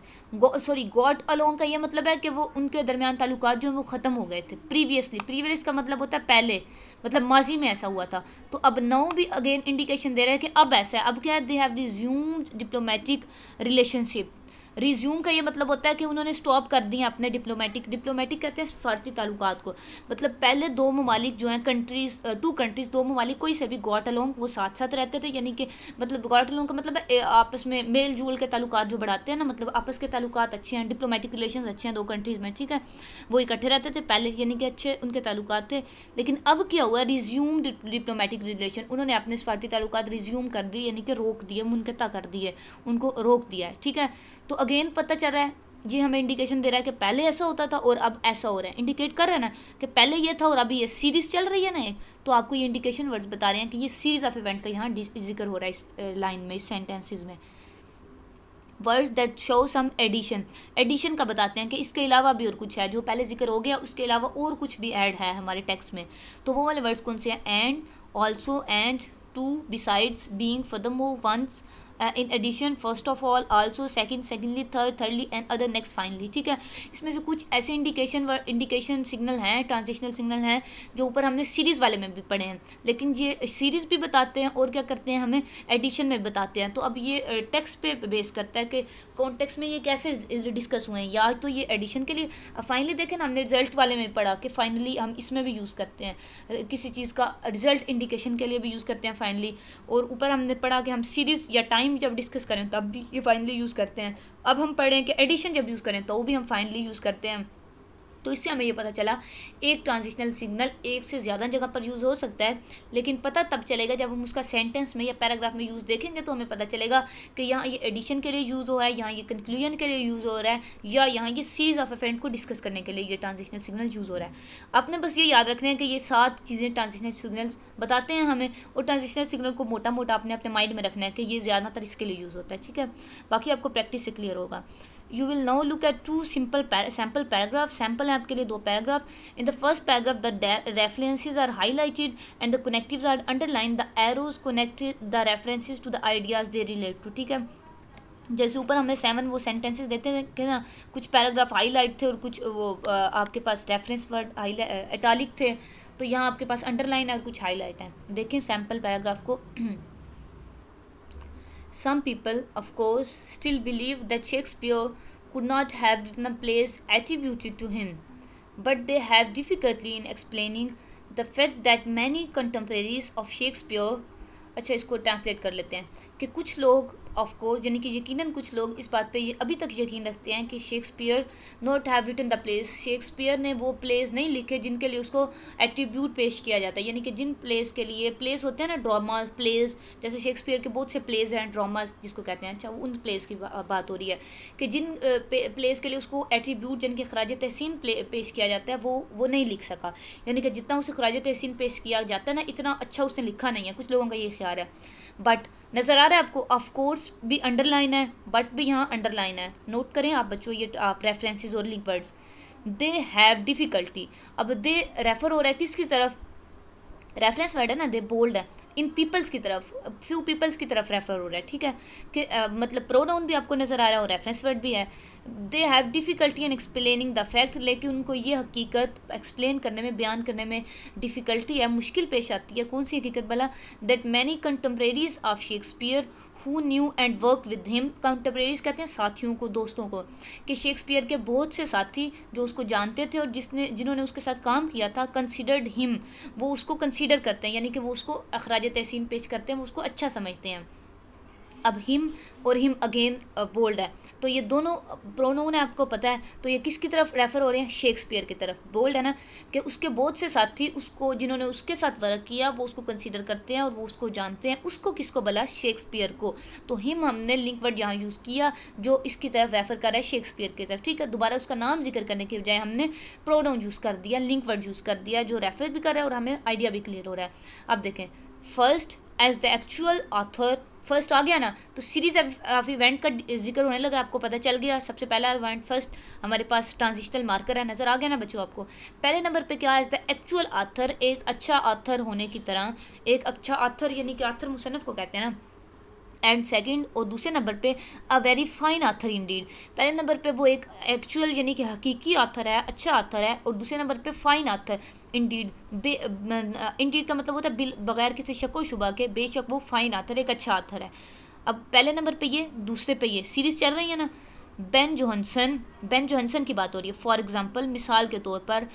sorry got along का ये मतलब है कि वो उनके दरमियान ताल्लुक जो हैं वो ख़त्म हो गए थे प्रीवियसली प्रीवियस का मतलब होता है पहले मतलब माजी में ऐसा हुआ था तो अब नाउ भी अगेन इंडिकेशन दे रहे हैं कि अब ऐसा है अब क्या है they have resume diplomatic relationship resume का ये मतलब होता है कि उन्होंने स्टॉप कर दिए अपने डिप्लोमेटिक डिप्लोमेटिक कहते हैं सफारती ताल्लुकात को मतलब पहले दो ममालिक जो हैं कंट्रीज़ टू कंट्रीज़ दो ममालिक कोई से भी गॉट अलोंग वो साथ साथ रहते थे यानी कि मतलब गॉट अलोंग का मतलब आपस में मेल जूल के ताल्लुक जो बढ़ाते हैं ना मतलब आपस के ताल्लुक अच्छे हैं डिप्लोमेटिक रिलेशन अच्छे हैं दो कंट्रीज़ में ठीक है वो इकट्ठे रहते थे पहले यानी कि अच्छे उनके ताल्लुक थे लेकिन अब क्या हुआ रिज्यूम डिप्लोमेटिक रिलेशन उन्होंने अपने सफारती ताल्लुक रिज्यूम कर दिए यानी कि रोक दिए मुनकता कर दिए उनको रोक दिया है ठीक है तो अगेन पता चल रहा है ये हमें इंडिकेशन दे रहा है कि पहले ऐसा होता था और अब ऐसा हो रहा है इंडिकेट कर रहा है ना कि पहले ये था और अभी ये सीरीज़ चल रही है ना एक तो आपको ये इंडिकेशन वर्ड्स बता रहे हैं कि ये सीरीज़ ऑफ इवेंट का यहाँ जिक्र हो रहा है इस लाइन में इस सेंटेंसेज में words that show some addition addition का बताते हैं कि इसके अलावा भी और कुछ है जो पहले जिक्र हो गया उसके अलावा और कुछ भी ऐड है हमारे टेक्स्ट में तो वो वाले वर्ड्स कौन से हैं and also and too besides being for the ones uh, in addition first of all also second secondly third thirdly and other next finally ठीक है इसमें से कुछ ऐसे इंडिकेशन व इंडिकेशन सिग्नल हैं ट्रांजिशनल सिग्नल हैं जो ऊपर हमने सीरीज़ वाले में भी पढ़े हैं लेकिन ये सीरीज़ भी बताते हैं और क्या करते हैं हमें एडिशन में बताते हैं तो अब ये टेक्स uh, पे बेस करता है कि कॉन्टेक्स में ये कैसे डिस्कस हुए हैं या तो ये एडिशन के लिए फाइनली uh, देखें हमने रिजल्ट वाले में पढ़ा कि फाइनली हम इसमें भी यूज़ करते हैं uh, किसी चीज़ का रिजल्ट इंडिकेशन के लिए भी यूज़ करते हैं फाइनली और ऊपर हमने पढ़ा कि हम सीरीज़ या टाइम प्राइम जब डिस्कस करें तब भी ये फाइनली यूज़ करते हैं अब हम पढ़ें कि एडिशन जब यूज़ करें तो भी हम फाइनली यूज़ करते हैं तो इससे हमें ये पता चला एक ट्रांजिशनल सिग्नल एक से ज़्यादा जगह पर यूज़ हो सकता है लेकिन पता तब चलेगा जब हम उसका सेंटेंस में या पैराग्राफ में यूज़ देखेंगे तो हमें पता चलेगा कि यहाँ ये एडिशन के लिए यूज़ हो रहा है यहाँ ये कंक्लूजन के लिए यूज़ हो रहा है या यहाँ ये सीरीज़ ऑफ अफेंट को डिस्कस करने के लिए ये ट्रांजिशनल सिग्नल यूज़ हो रहा है आपने बस ये याद रखना है कि ये सात चीज़ें ट्रांजिशनल सिग्नल्स बताते हैं हमें और ट्रांजिशनल सिग्नल को मोटा मोटा अपने अपने माइंड में रखना है कि ये ज़्यादातर इसके लिए यूज़ होता है ठीक है बाकी आपको प्रैक्टिस से क्लियर होगा you will now look at two simple sample paragraph sample हैं आपके लिए दो paragraph in the first paragraph the references are highlighted and the connective are underline the arrows connect the references to the ideas they relate to ठीक है जैसे ऊपर हमने seven वो सेंटेंसेस देते थे ना कुछ पैराग्राफ हाईलाइट थे और कुछ वो आपके पास रेफरेंस वर्ड हाईलाइट इटालिक थे तो यहाँ आपके पास अंडरलाइन और कुछ हाईलाइट है देखें सैम्पल पैराग्राफ को [CLEARS THROAT] Some people, of course, still believe that Shakespeare could not have written a plays attributed to him, but they have difficulty in explaining the fact that many contemporaries of Shakespeare अच्छा इसको translate कर लेते हैं कि कुछ लोग of course यानी कि यकीनन कुछ लोग इस बात पे ये अभी तक यकीन रखते हैं कि Shakespeare not have written the plays Shakespeare ने वो प्लेस नहीं लिखे जिनके लिए उसको एट्रीब्यूट पेश किया जाता है यानी कि जिन प्लेस के लिए प्लेस होते हैं ना ड्रामाज प्लेस जैसे शेक्सपियर के बहुत से प्लेस हैं ड्रामाज जिसको कहते हैं अच्छा उन प्लेस की बा, बात हो रही है कि जिन प्लेस के लिए उसको एट्रीब्यूट यानी कि खराज तहसीन पेश किया जाता है वो वो नहीं लिख सका यानी कि जितना उसे खराज तहसीन पेश किया जाता है ना इतना अच्छा उसने लिखा नहीं है कुछ लोगों का ये ख्याल है बट नज़र आ रहा है आपको ऑफ कोर्स भी अंडरलाइन है बट भी यहाँ अंडरलाइन है नोट करें आप बच्चों ये तो आप रेफरेंसेज और link words they have difficulty अब दे रेफ़र हो रहा है किसकी तरफ रेफरेंस वर्ड है ना दे बोल्ड है इन पीपल्स की तरफ फ्यू पीपल्स की तरफ रेफर हो रहा है ठीक है कि uh, मतलब प्रोनाउन भी आपको नज़र आ रहा है और रेफरेंस वर्ड भी है they have difficulty in explaining the fact लेकिन उनको ये हकीकत एक्सप्लेन करने में बयान करने में डिफ़िकल्टी है मुश्किल पेश आती है कौन सी हकीकत भला that many contemporaries of Shakespeare who knew and work with him contemporaries कहते हैं साथियों को दोस्तों को कि शेक्सपियर के बहुत से साथी जो उसको जानते थे और जिसने जिन्होंने उसके साथ काम किया था कंसिडर्ड हिम वो उसको कंसिडर करते हैं यानी कि वो उसको अखराज जो तहसीन पेश करते हैं उसको अच्छा समझते हैं अब हिम और हिम अगेन बोल्ड है तो ये दोनों प्रोनोन है आपको पता है तो ये किसकी तरफ रेफ़र हो रहे हैं शेक्सपियर की तरफ बोल्ड है ना कि उसके बहुत से साथी उसको जिन्होंने उसके साथ वर्क किया वो उसको कंसीडर करते हैं और वो उसको जानते हैं उसको किसको भला शेक्सपियर को तो हिम हमने लिंक वर्ड यहाँ यूज़ किया जो इसकी तरफ रेफ़र कर रहा है शेक्सपियर की तरफ ठीक है दोबारा उसका नाम जिक्र करने के बजाय हमने प्रोनोन यूज़ कर दिया लिंक वर्ड यूज़ कर दिया जो रेफ़र भी कर रहा है और हमें आइडिया भी क्लियर हो रहा है अब देखें first as the actual author first आ गया ना तो सीरीज ऑफ इवेंट का जिक्र होने लगा आपको पता चल गया सबसे पहला इवेंट फर्स्ट हमारे पास ट्रांजिशनल मार्कर है नज़र आ गया ना बच्चों आपको पहले नंबर पे क्या एज द एक्चुअल आथर एक अच्छा आथर होने की तरह एक अच्छा आथर यानी कि आथर मुसनफ़ को कहते हैं ना एंड सेकंड और दूसरे नंबर पे a very fine author indeed पहले नंबर पे वो एक एक्चुअल यानी कि हकीकी आथर है अच्छा आथर है और दूसरे नंबर पे फाइन आथर इंडीड इंडीड का मतलब होता है बगैर किसी शक व शुबा के बेशक वो फाइन आथर एक अच्छा आथर है अब पहले नंबर पे ये दूसरे पे ये सीरीज़ चल रही है ना बेन जोहनसन बेन जॉनसन की बात हो रही है फॉर एग्ज़ाम्पल मिसाल के तौर पर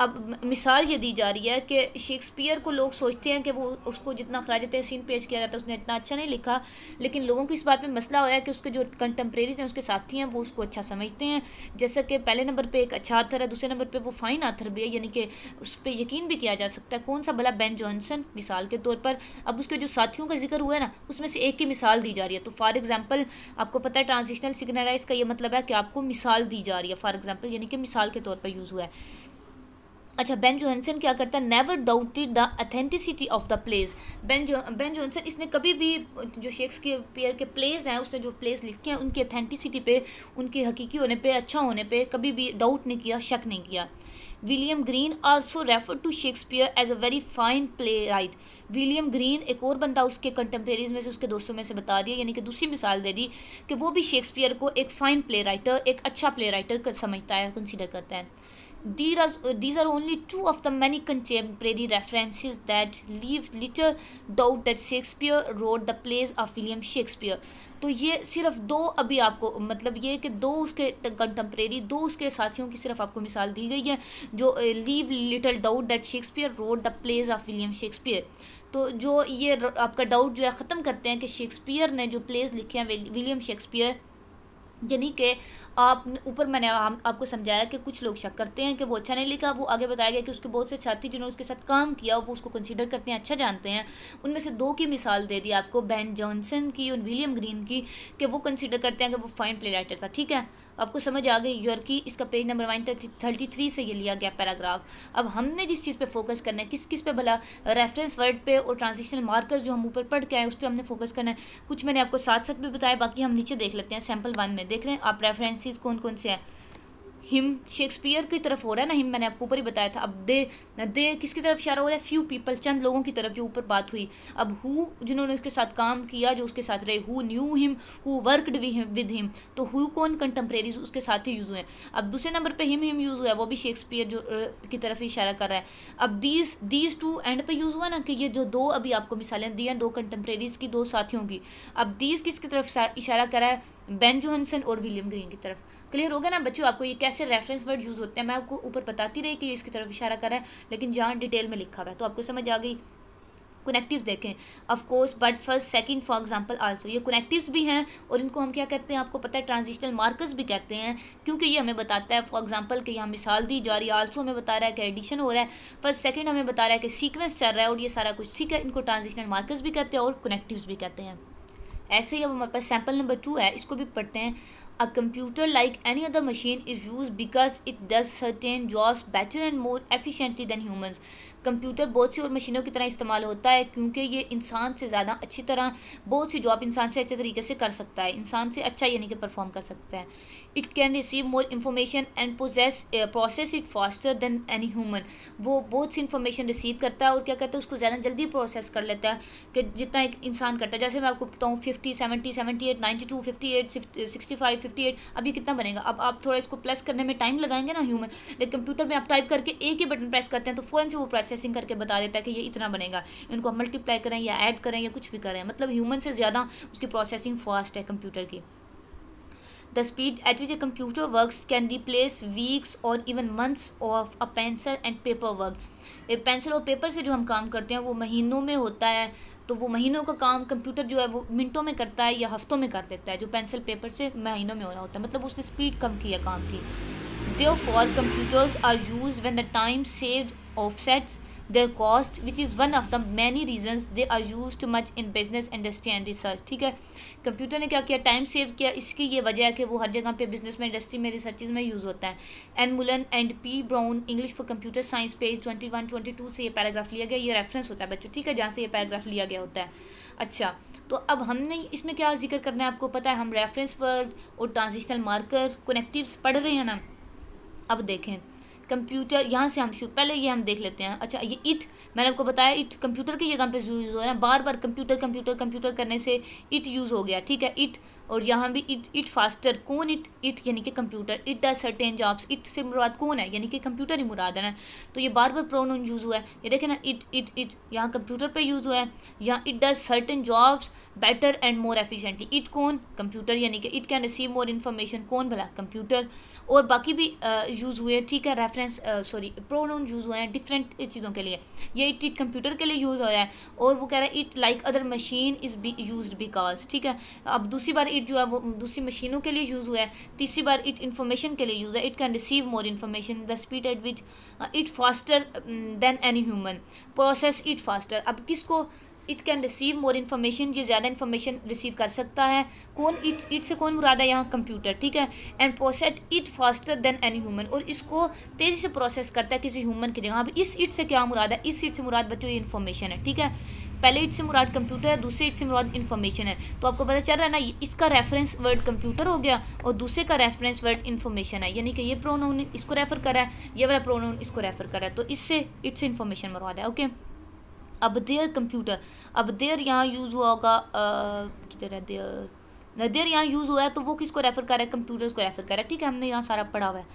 अब मिसाल ये दी जा रही है कि शेक्सपियर को लोग सोचते हैं कि वो उसको जितना खराज तहसीन पेश किया जाता है उसने इतना अच्छा नहीं लिखा लेकिन लोगों को इस बात में मसला होया कि उसके जो कंटम्प्रेरीज हैं उसके साथी हैं वो उसको अच्छा समझते हैं जैसे कि पहले नंबर पर एक अच्छा आथर है दूसरे नंबर पर वो फ़ाइन आथर भी है यानी कि उस पर यकीन भी किया जा सकता है कौन सा भला बेन जॉनसन मिसाल के तौर पर अब उसके जो साथियों का जिक्र हुआ है ना उसमें से एक की मिसाल दी जा रही है तो फॉर एग्ज़ाम्पल आपको पता है ट्रांजिशनल सिग्नलाइज का ये मतलब है कि आपको मिसाल शक्ल दी जा रही है फॉर एग्जाम्पल यानी कि मिसाल के तौर पर यूज़ हुआ है अच्छा बेन जोहनसन क्या करता है never doubted the authenticity of the plays Ben जो बेन जोहनसन इसने कभी भी जो शेक्सपियर के प्लेस हैं उसने जो प्लेस लिखे हैं उनकी अथेंटिसिटी पे उनके हकीकी होने पे अच्छा होने पे कभी भी डाउट नहीं किया शक नहीं किया William Green also refer to Shakespeare as a very fine playwright William Green एक और बंदा उसके कंटेम्प्रेरीज में से उसके दोस्तों में से बता दिया यानी कि दूसरी मिसाल दे दी कि वो भी शेक्सपियर को एक फ़ाइन प्ले राइटर एक अच्छा प्ले राइटर समझता है कंसिडर करता है दीर आज these are only two of the many contemporary references that leave little doubt that Shakespeare wrote the plays of William Shakespeare तो ये सिर्फ दो अभी आपको मतलब ये कि दो उसके कंटेम्प्रेरी दो उसके साथियों की सिर्फ आपको मिसाल दी गई है जो leave little doubt that Shakespeare wrote the plays of William Shakespeare तो जो ये आपका डाउट जो है ख़त्म करते हैं कि शेक्सपियर ने जो प्लेस लिखे हैं विलियम शेक्सपियर यानी कि आप ऊपर मैंने आप, आपको समझाया कि कुछ लोग शक करते हैं कि वो अच्छा नहीं लिखा वो आगे बताया गया कि उसके बहुत से साथी जिन्होंने उसके साथ काम किया वो उसको कंसिडर करते हैं अच्छा जानते हैं उनमें से दो की मिसाल दे दी आपको बैन जॉनसन की और विलियम ग्रीन की कि वो कंसिडर करते हैं कि वो फाइन प्ले राइटर था ठीक है आपको समझ आ गई यूर की इसका page number one thirty three से ये लिया गया पैराग्राफ अब हमने जिस चीज़ पे फोकस करना है किस किस पे भला रेफरेंस वर्ड पे और ट्रांजिशनल मार्कर्स जो हम ऊपर पढ़ के आए उस पर हमने फोकस करना है कुछ मैंने आपको साथ साथ भी बताया बाकी हम नीचे देख लेते हैं सैम्पल वन में देख रहे हैं आप रेफरेंसेज कौन कौन से हैं हिम शेक्सपियर की तरफ हो रहा है ना हिम मैंने आपको ऊपर ही बताया था अब दे दे किसकी तरफ इशारा हो रहा है फ्यू पीपल चंद लोगों की तरफ जो ऊपर बात हुई अब हु जिन्होंने उसके साथ काम किया जो उसके साथ रहे who knew him who worked with him तो हु कौन कंटेम्प्रेरीज उसके साथ ही यूज़ हुए हैं अब दूसरे number per him him use हुआ है वो भी शेक्सपियर जो की तरफ ही इशारा कर रहा है अब दीज दीज टू एंड पे यूज़ हुआ ना कि ये जो दो अभी आपको मिसालें दी हैं दो कंटेम्प्रेरीज की दो साथियों की अब दीज किसकी तरफ इशारा करा है बेन जोहनसन और विलियम ग्रीन की तरफ क्लियर हो गया ना बच्चों आपको ये कैसे रेफरेंस वर्ड यूज़ होते हैं मैं आपको ऊपर बताती रही कि इसकी तरफ इशारा कर रहा है लेकिन जहाँ डिटेल में लिखा हुआ है तो आपको समझ आ गई कनेक्टिव देखें of course but first second for example also ये कनेक्टिव्स भी हैं और इनको हम क्या कहते हैं आपको पता है ट्रांजिशनल मार्कर्स भी कहते हैं क्योंकि ये हमें बताता है फॉर एग्जांपल कि यहाँ मिसाल दी जा रही है आल्सो हमें बता रहा है कि एडिशन हो रहा है फर्स्ट सेकंड हमें बता रहा है कि सीक्वेंस चल रहा है और ये सारा कुछ ठीक है इनको ट्रांजिशनल मार्कर्स भी कहते हैं और कनेक्टिवस भी कहते हैं ऐसे ही अब हमारे पास सैम्पल नंबर टू है इसको भी पढ़ते हैं A computer, like any other machine, is used because it does certain jobs better and more efficiently than humans. Computer बहुत सी और मशीनों की तरह इस्तेमाल होता है क्योंकि ये इंसान से ज़्यादा अच्छी तरह बहुत सी जॉब इंसान से अच्छे तरीके से कर सकता है इंसान से अच्छा यानी कि परफॉर्म कर सकता है it can receive more information and process process it faster than any human वो बहुत सी इन्फॉर्मेशन रिसीव करता है और क्या कहते हैं उसको ज़्यादा जल्दी प्रोसेस कर लेता है कि जितना एक इंसान करता है जैसे मैं आपको बताऊँ fifty seventy seventy eight ninety two fifty eight sixty five fifty eight अभी कितना बनेगा अब आप थोड़ा इसको प्लस करने में टाइम लगाएंगे ना ह्यूमन लेकिन कंप्यूटर में आप टाइप करके एक ही बटन प्रेस करते हैं तो फ़ौरन से वो प्रोसेस प्रोसेसिंग करके बता देता है कि ये इतना बनेगा इनको हम मल्टीप्लाई करें या ऐड करें या कुछ भी करें मतलब ह्यूमन से ज़्यादा उसकी प्रोसेसिंग फास्ट है कंप्यूटर की the speed at which a computer work can replace weeks और even months of a pencil and paper work a pencil और पेपर से जो हम काम करते हैं वो महीनों में होता है तो वो महीनों का काम कंप्यूटर जो है वो मिनटों में करता है या हफ्तों में कर देता है जो पेंसिल पेपर से महीनों में होना होता है मतलब उसने स्पीड कम की है काम की therefore computers are use when the time save offsets their cost which is one of the many reasons they are use much in business industry and research ठीक है कंप्यूटर ने क्या किया time save किया इसकी ये वजह है कि वो हर जगह पे बिजनेस में इंडस्ट्री में रिसर्चेज में यूज़ होता है N Mullan and P Brown English for computer science page twenty one twenty two से ये पैराग्राफ लिया गया ये रेफरेंस होता है बच्चों ठीक है जहाँ से ये पैराग्राफ लिया गया होता है अच्छा तो अब हमने इसमें क्या जिक्र करना है आपको पता है हम रेफरेंस वर्ड और ट्रांजिशनल मार्कर कनेक्टिव्स पढ़ रहे हैं ना अब देखें कंप्यूटर यहाँ से हम शुरू पहले ये हम देख लेते हैं अच्छा ये इट मैंने आपको बताया इट कंप्यूटर की जगह पे यूज़ हो रहा है बार बार कंप्यूटर कंप्यूटर कंप्यूटर करने से इट यूज़ हो गया ठीक है इट और यहाँ भी इट इट फास्टर कौन इट इट यानी कि computer it the certain jobs it से मुराद कौन है यानी कि कंप्यूटर ही मुराद है ना तो ये बार बार प्रोनाउन यूज़ हुआ है ये देखें ना इट इट इट यहाँ कंप्यूटर पे यूज़ हुआ है यहाँ it does certain jobs better and more efficiently it कौन कंप्यूटर यानी कि it can receive more information कौन भला कंप्यूटर और बाकी भी यूज़ हुए हैं ठीक है रेफरेंस सॉरी प्रोनाउन यूज़ हुए हैं डिफरेंट चीज़ों के लिए ये इट इट कंप्यूटर के लिए यूज़ हो रहा है और वो कह रहा है it like other machine is be use because ठीक है अब दूसरी बार इट जो है वो दूसरी मशीनों के लिए यूज़ हुआ है तीसरी बार इट इन्फॉर्मेशन के लिए यूज़ है it can receive more information the speed at which it faster than any human process it faster अब किसको it can receive more information ये ज़्यादा इन्फॉर्मेशन रिसीव कर सकता है कौन इट इट से कौन मुराद है यहाँ कंप्यूटर ठीक है and process it faster than any human और इसको तेज़ी से प्रोसेस करता है किसी ह्यूमन की जगह अब इस इट से क्या मुराद है इस इट से मुराद बच्चों ये इन्फॉर्मेशन है ठीक है पहले इट से मुराद कंप्यूटर है दूसरे इट से मुराद इन्फॉर्मेशन है तो आपको पता चल रहा है ना इसका रेफरेंस वर्ड कंप्यूटर हो गया और दूसरे का रेफरेंस वर्ड इन्फॉर्मेशन है यानी कि ये प्रोनाउन इसको रेफर करा है ये वाला प्रोनाउन इसको रेफर करा है तो इससे इट्स इन्फॉर्मेशन मुराद है ओके अब देयर कंप्यूटर अब देयर यहाँ यूज़ हुआ होगा किधर है देयर देयर यहाँ यूज़ हुआ है तो वो किसको रेफर कर रहा है कंप्यूटर्स को रेफर कर रहा है ठीक है हमने यहाँ सारा पढ़ा हुआ है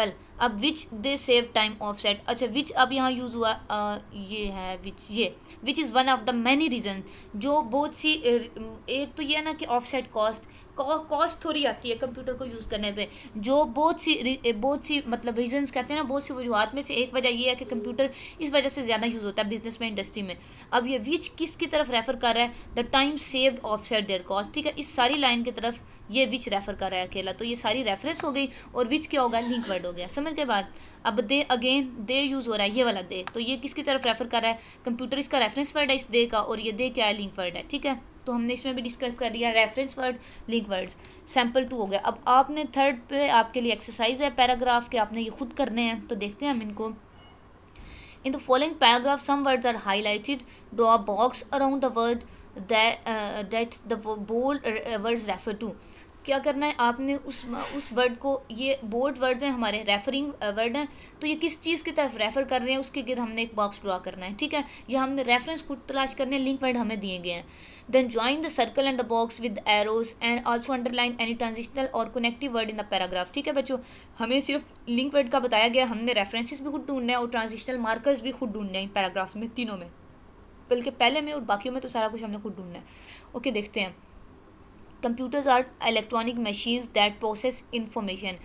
वेल अब which they save time offset अच्छा विच अब यहाँ यूज़ हुआ आ, ये है विच ये which is one of the many reason जो बहुत सी एक तो ये है ना कि ऑफ सेट कॉस्ट कॉस्ट थोड़ी आती है कंप्यूटर को यूज़ करने पे जो बहुत सी बहुत सी मतलब रीजंस कहते हैं ना बहुत सी वजूहत में से एक वजह ये है कि कंप्यूटर इस वजह से ज़्यादा यूज़ होता है बिजनेस में इंडस्ट्री में अब ये विच किस की तरफ रेफ़र कर रहा है the time save offset their cost ठीक है इस सारी लाइन की तरफ ये विच रेफ़र कर रहा है अकेला तो ये सारी रेफरेंस हो गई और विच क्या होगा लिंक वर्ड हो गया समझ के बाद अब दे अगेन दे यूज़ हो रहा है ये वाला दे तो ये किसकी तरफ रेफ़र कर रहा है कंप्यूटर इसका रेफरेंस वर्ड है इस दे का और ये दे क्या है लिंक वर्ड है ठीक है तो हमने इसमें भी डिस्कस कर लिया reference word link words sample two हो गया अब आपने थर्ड पे आपके लिए एक्सरसाइज है पैराग्राफ के आपने ये खुद करने हैं तो देखते हैं हम इनको in the following paragraph some words are highlighted draw box around the word that the bold words refer to क्या करना है आपने उस उस वर्ड को ये बोर्ड वर्ड्स हैं हमारे रेफरिंग वर्ड uh, हैं तो ये किस चीज़ की तरफ रेफ़र कर रहे हैं उसके गिर हमने एक बॉक्स ड्रा करना है ठीक है ये हमने रेफरेंस खुद तलाश करने लिंक वर्ड हमें दिए गए हैं then join the circle and the box with arrows and also underline any transitional और connective word in the paragraph ठीक है बच्चों हमें सिर्फ लिंक वर्ड का बताया गया हमने रेफरेंसेस भी खुद ढूंढना है और ट्रांजिशनल मार्कर्स भी खुद ढूंढने हैं पैराग्राफ्स में तीनों में बल्कि पहले में और बाकियों में तो सारा कुछ हमने खुद ढूंढना है ओके देखते हैं computers are electronic machines that process information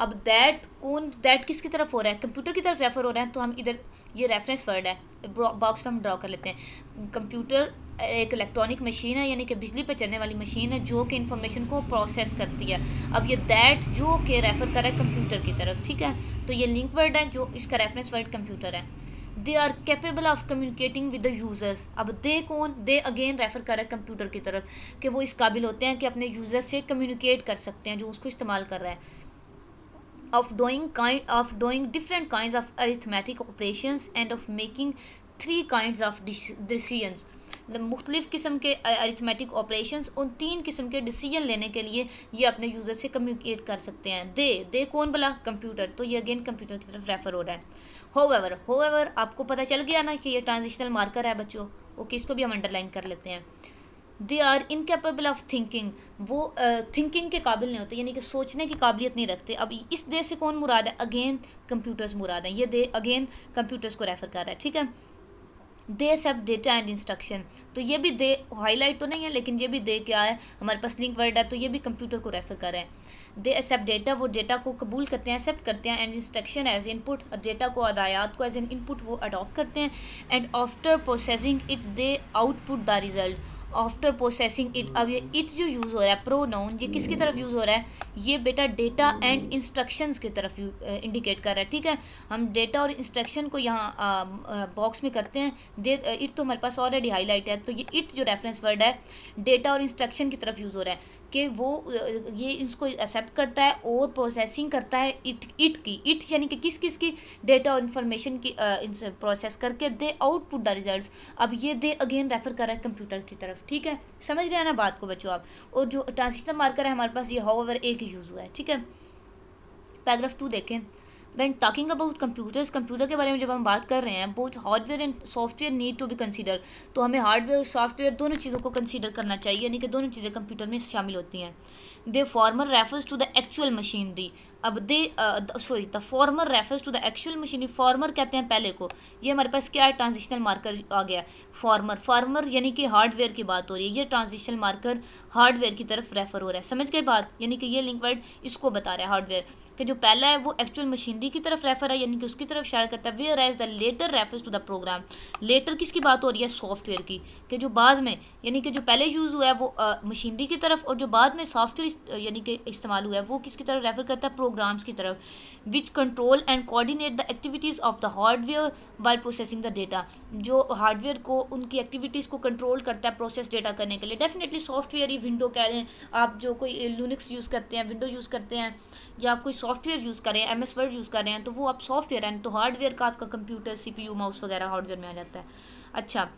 अब दैट कौन दैट किसकी तरफ हो रहा है कंप्यूटर की तरफ रेफर हो रहा है तो हम इधर ये रेफरेंस वर्ड है बॉक्स पर हम ड्रॉ कर लेते हैं कंप्यूटर एक इलेक्ट्रॉनिक मशीन है यानी कि बिजली पर चलने वाली मशीन है जो कि इन्फॉर्मेशन को प्रोसेस करती है अब ये दैट जो कि रेफर कर रहा है कंप्यूटर की तरफ ठीक है तो ये लिंक वर्ड है जो इसका रेफरेंस वर्ड कंप्यूटर है they are capable of communicating with the users अब दे कौन दे अगेन रेफ़र कर रहा है कंप्यूटर की तरफ कि वो इस काबिल होते हैं कि अपने यूज़र से कम्युनिकेट कर सकते हैं जो उसको इस्तेमाल कर रहा है of doing of doing different kind of arithmetic operation and of making three kind of decision मुख्तलिफ़ किस्म के अरिथमेटिक ऑपरेशन उन तीन किस्म के डिसीजन लेने के लिए ये अपने यूज़र से कम्युनिकेट कर सकते हैं दे दे कौन बला कंप्यूटर तो ये अगेन कंप्यूटर की तरफ रेफ़र हो रहा है होवेवर होवेवर आपको पता चल गया ना कि ये ट्रांजिशनल मार्कर है बच्चों ओके इसको भी हम अंडरलाइन कर लेते हैं they are incapable of thinking वो थिंकिंग uh, के काबिल नहीं होते यानी कि सोचने की काबिलियत नहीं रखते अब इस दे से कौन मुराद है अगेन कंप्यूटर्स मुराद है ये दे अगेन कंप्यूटर्स को रेफ़र कर रहा है ठीक है they accept data and instruction तो ये भी दे हाईलाइट तो नहीं है लेकिन ये भी दे क्या है हमारे पास लिंक वर्ड है तो ये भी कंप्यूटर को रेफ़र कर रहे हैं दे एक्सेप्ट डेटा वो डेटा को कबूल करते हैं एक्सेप्ट करते हैं and instruction as input data को अदायात को एज एन इनपुट वो अडॉप्ट करते हैं and after processing it they output the result after processing it अब ये इट जो यूज़ हो रहा है प्रो नाउन ये किसकी तरफ यूज़ हो रहा है ये बेटा डेटा एंड इंस्ट्रक्शंस की तरफ इंडिकेट कर रहा है ठीक है हम डेटा और इंस्ट्रक्शन को यहाँ बॉक्स में करते हैं दे इट तो हमारे पास ऑलरेडी हाईलाइट है तो ये इट जो रेफरेंस वर्ड है डेटा और इंस्ट्रक्शन की तरफ यूज़ हो रहा है कि वो ये इसको एक्सेप्ट करता है और प्रोसेसिंग करता है इट इट की इट यानी कि किस किस की डेटा और इन्फॉर्मेशन की प्रोसेस करके दे आउटपुट द रिजल्ट अब ये दे अगेन रेफर कर रहा है कंप्यूटर की तरफ ठीक है समझ रहे हैं ना बात को बच्चों आप और जो ट्रांसिशन मार्कर है हमारे पास ये हाउ एवर ए यूज़ हुआ है ठीक है पैराग्राफ टू देखें when talking about computers computer के बारे में जब हम बात कर रहे हैं बहुत hardware and software need to be consider तो हमें हार्डवेयर और सॉफ्टवेयर दोनों चीज़ों को कंसिडर करना चाहिए यानी कि दोनों चीज़ें कंप्यूटर में शामिल होती हैं they former refers to the actual machinery अब they sorry the former refers to the actual machine former कहते हैं पहले को ये हमारे पास क्या है ट्रांजिशनल मार्कर आ गया फॉर्मर फार्मर यानी कि हार्डवेयर की बात हो रही है ये ट्रांजिशनल मार्कर हार्डवेयर की तरफ रेफर हो रहा है समझ गए बात यानी कि ये लिंक वर्ड इसको बता रहा है हार्डवेयर कि जो पहला है वो एक्चुअल मशीनरी की तरफ रेफर है यानी कि उसकी तरफ इशारा करता है whereas the latter refers to the program latter किसकी बात हो रही है सॉफ्टवेयर की कि जो बाद में यानी कि जो पहले यूज़ हुआ है वो मशीनरी की तरफ और जो बाद में सॉफ्टवेयर यानी कि इस्तेमाल हुआ है वो किसकी तरफ रेफर करता है प्रोग्राम्स की तरफ which control and coordinate the activities of the hardware while processing the data जो हार्डवेयर को उनकी एक्टिविटीज़ को कंट्रोल करता है प्रोसेस डेटा करने के लिए डेफिनेटली सॉफ्टवेयर ही विंडो कह रहे हैं आप जो कोई लूनिक्स यूज़ करते हैं विंडो यूज़ करते हैं या आप कोई सॉफ्टवेयर यूज़ करें एम एस वर्ड यूज़ कर रहे हैं तो वो आप सॉफ्टवेयर हैं तो हार्डवेयर का आपका computer C P U mouse वगैरह हार्डवेयर में आ जाता है अच्छा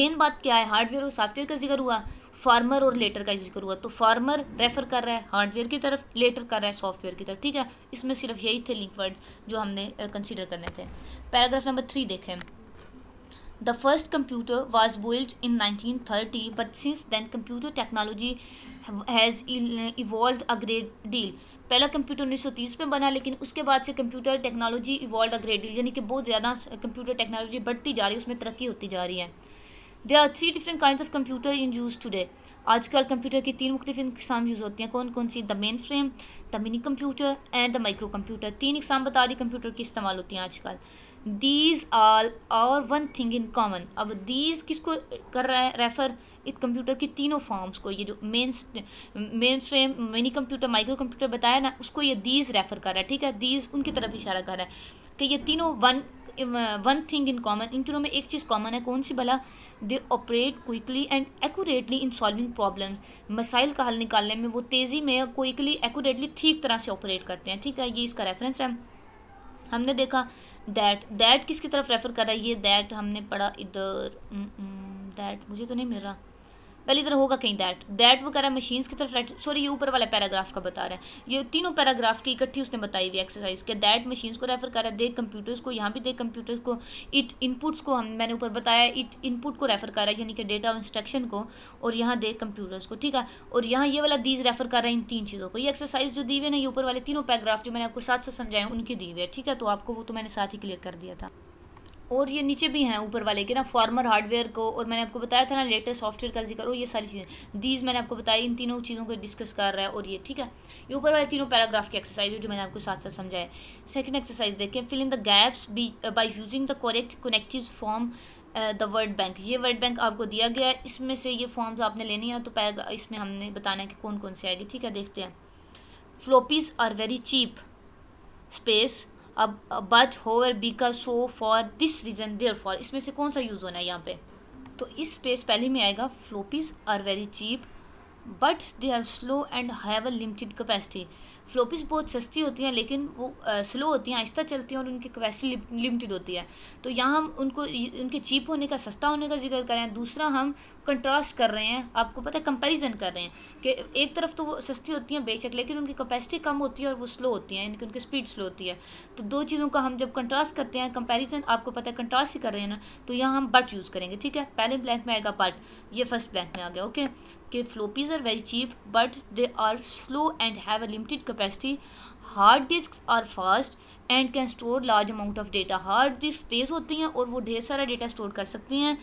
मेन बात क्या है हार्डवेयर और सॉफ्टवेयर का जिक्र हुआ फार्मर और लेटर का यूज करूँगा तो फार्मर रेफर कर रहा है हार्डवेयर की तरफ लेटर कर रहा है सॉफ्टवेयर की तरफ ठीक है इसमें सिर्फ यही थे लिंक वर्ड्स जो हमने कंसिडर करने थे पैराग्राफ नंबर थ्री देखें first computer was was in nineteen thirty but since then computer technology has evolve a great deal पहला कंप्यूटर 1930 में बना लेकिन उसके बाद से computer technology evolve a great deal यानी कि बहुत ज़्यादा कंप्यूटर टेक्नोलॉजी बढ़ती जा रही है उसमें तरक्की होती जा रही है they are three different kind of computer in use आज आजकल कंप्यूटर की तीन मुख्तफ इकसाम यूज़ होती हैं कौन कौन सी the mainframe the mini computer and the micro computer तीन इकसाम बता दी कंप्यूटर की इस्तेमाल होती हैं आजकल दीज आल और वन थिंग इन कॉमन अब दीज किसको कर रहा है रेफ़र इस कंप्यूटर की तीनों फॉर्म्स को ये जो main mainframe mini computer micro computer बताया ना उसको ये दीज रेफ़र कर रहा है ठीक है दीज उनकी तरफ इशारा कर रहा है कि ये तीनों one one thing in common इन तीनों में एक चीज़ कॉमन है कौन सी भला they operate quickly and accurately in solving problem मसाइल का हल निकालने में वो तेज़ी में क्विकली एक्यूरेटली ठीक तरह से ऑपरेट करते हैं ठीक है ये इसका रेफरेंस है हमने देखा दैट दैट किसकी तरफ रेफर करा ये दैट हमने पढ़ा इधर दैट mm, mm, मुझे तो नहीं मिल रहा पहली तरह होगा कहीं दैट दैट वगैरह मशीन्स की तरफ सॉरी ये ऊपर वाला पैराग्राफ का बता रहा है ये तीनों पैराग्राफ की इकट्ठी उसने बताई हुई एक्सरसाइज के दैट मशीन्स को रेफर कर रहा है देख कंप्यूटर्स को यहाँ भी देख कंप्यूटर्स को इट इनपुट्स को हम मैंने ऊपर बताया इट इनपुट को रेफर कर रहा है यानी कि डेटा और इंस्ट्रक्शन को और यहाँ देख कंप्यूटर्स को ठीक है और यहाँ ये वाला दीज रेफर कर रहा है इन तीन चीज़ों को ये एक्सरसाइज जो दी हुई है ना ये ऊपर वाले तीनों पैराग्राफ जो मैंने आपको साथ साथ समझाए उनकी दी हुई है ठीक है तो आपको वो तो मैंने साथ ही क्लियर कर दिया था और ये नीचे भी हैं ऊपर वाले के ना फॉर्मर हार्डवेयर को और मैंने आपको बताया था ना लेटेस्ट सॉफ्टवेयर का जिक्र हो ये सारी चीज़ें दीज मैंने आपको बताया इन तीनों चीज़ों को डिस्कस कर रहा है और ये ठीक है ये ऊपर वाले तीनों पैराग्राफ की एक्सरसाइज है जो मैंने आपको साथ साथ समझाया सेकेंड एक्सरसाइज देखें fill in the gaps by by using the correct connective form the word bank ये वर्ड बैंक आपको दिया गया है इसमें से ये फॉर्म्स आपने लेनी है तो पैराग्राफ इसमें हमने बताना है कि कौन कौन से आएगी ठीक है देखते हैं floppies are very cheap space अब बच होवर बी का so for this reason therefore इसमें से कौन सा यूज़ होना है यहाँ पे तो इस स्पेस पहले में आएगा floppies are very cheap but they are slow and have a limited capacity floppies बहुत सस्ती होती हैं लेकिन वो स्लो होती हैं आहिस्ता चलती हैं और उनकी कैपेसिटी लिमिटेड होती है तो यहाँ हम उनको उनके चीप होने का सस्ता होने का जिक्र कर रहे हैं दूसरा हम कंट्रास्ट कर रहे हैं आपको पता है कंपेरिजन कर रहे हैं कि एक तरफ तो वो सस्ती होती हैं बेशक लेकिन उनकी कैपेसिटी कम होती है और वो स्लो होती हैं यानी कि उनकी स्पीड स्लो होती है तो दो चीज़ों का हम जब कंट्रास्ट करते हैं कंपेरिजन आपको पता है कंट्रास्ट ही कर रहे हैं ना तो यहाँ हम बट यूज़ करेंगे ठीक है पहले ब्लैंक में आएगा बट ये फर्स्ट ब्लैंक में आ गया ओके के floppies are very cheap but they are slow and have a limited capacity hard disk are fast and can store large amount of data hard disk तेज़ होती हैं और वो ढेर सारा डेटा स्टोर कर सकती हैं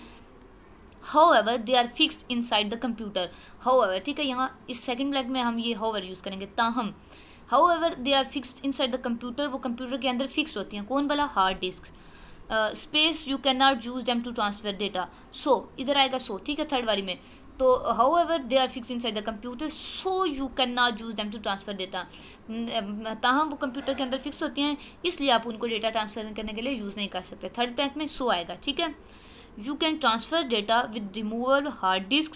however they are fixed inside the computer however ठीक है यहाँ इस सेकेंड ब्लैक में हम ये हाउ एवर यूज़ करेंगे ताहम however they are fixed inside the computer वो कंप्यूटर के अंदर फिक्स होती हैं कौन वाला hard disk space you can not use them to transfer data so इधर आएगा सो so, ठीक है थर्ड वाली में तो however they are fix inside the computer so you can not use them to transfer data ताहम वो computer के अंदर फिक्स होती हैं इसलिए आप उनको डेटा ट्रांसफर करने के लिए यूज़ नहीं कर सकते थर्ड बैंक में सो आएगा ठीक है you can transfer data with removal hard disk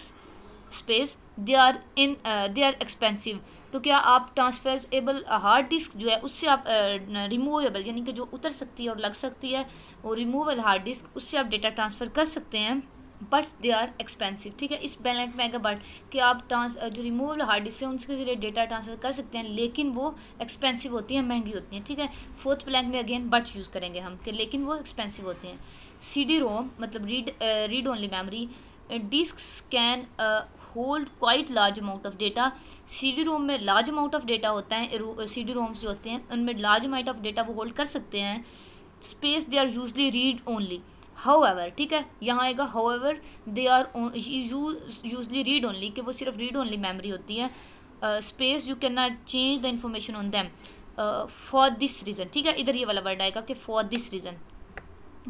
space they are in they are expensive तो क्या आप एबल हार्ड डिस्क जो है उससे आप रिमूवेबल uh, eh, यानी कि जो उतर सकती है और लग सकती है वो रिमूवल हार्ड डिस्क उससे आप डेटा ट्रांसफ़र कर सकते हैं बट दे आर एक्सपेंसिव ठीक है इस में मेगा बट कि आप ट्रांस जो रिमूवल हार्ड डिस्क है उनके जरिए डेटा ट्रांसफ़र कर सकते हैं लेकिन वो एक्सपेंसिव होती हैं महंगी होती हैं ठीक है फोर्थ ब्लैंक में अगेन बट यूज़ करेंगे हम कि लेकिन वो एक्सपेंसिव होती हैं सी डी रोम मतलब read read only memory disk scan hold quite large amount of data C D ROM में लार्ज अमाउंट ऑफ डेटा होता है सी डी रोम्स जो होते हैं उनमें लार्ज अमाउंट ऑफ डेटा वो होल्ड कर सकते हैं space they are usually read only however ठीक है यहाँ आएगा however they are usually read only कि वो सिर्फ रीड ओनली मेमोरी होती है space you can not change the information on them for this reason ठीक है इधर ये वाला वर्ड आएगा कि फॉर दिस रीज़न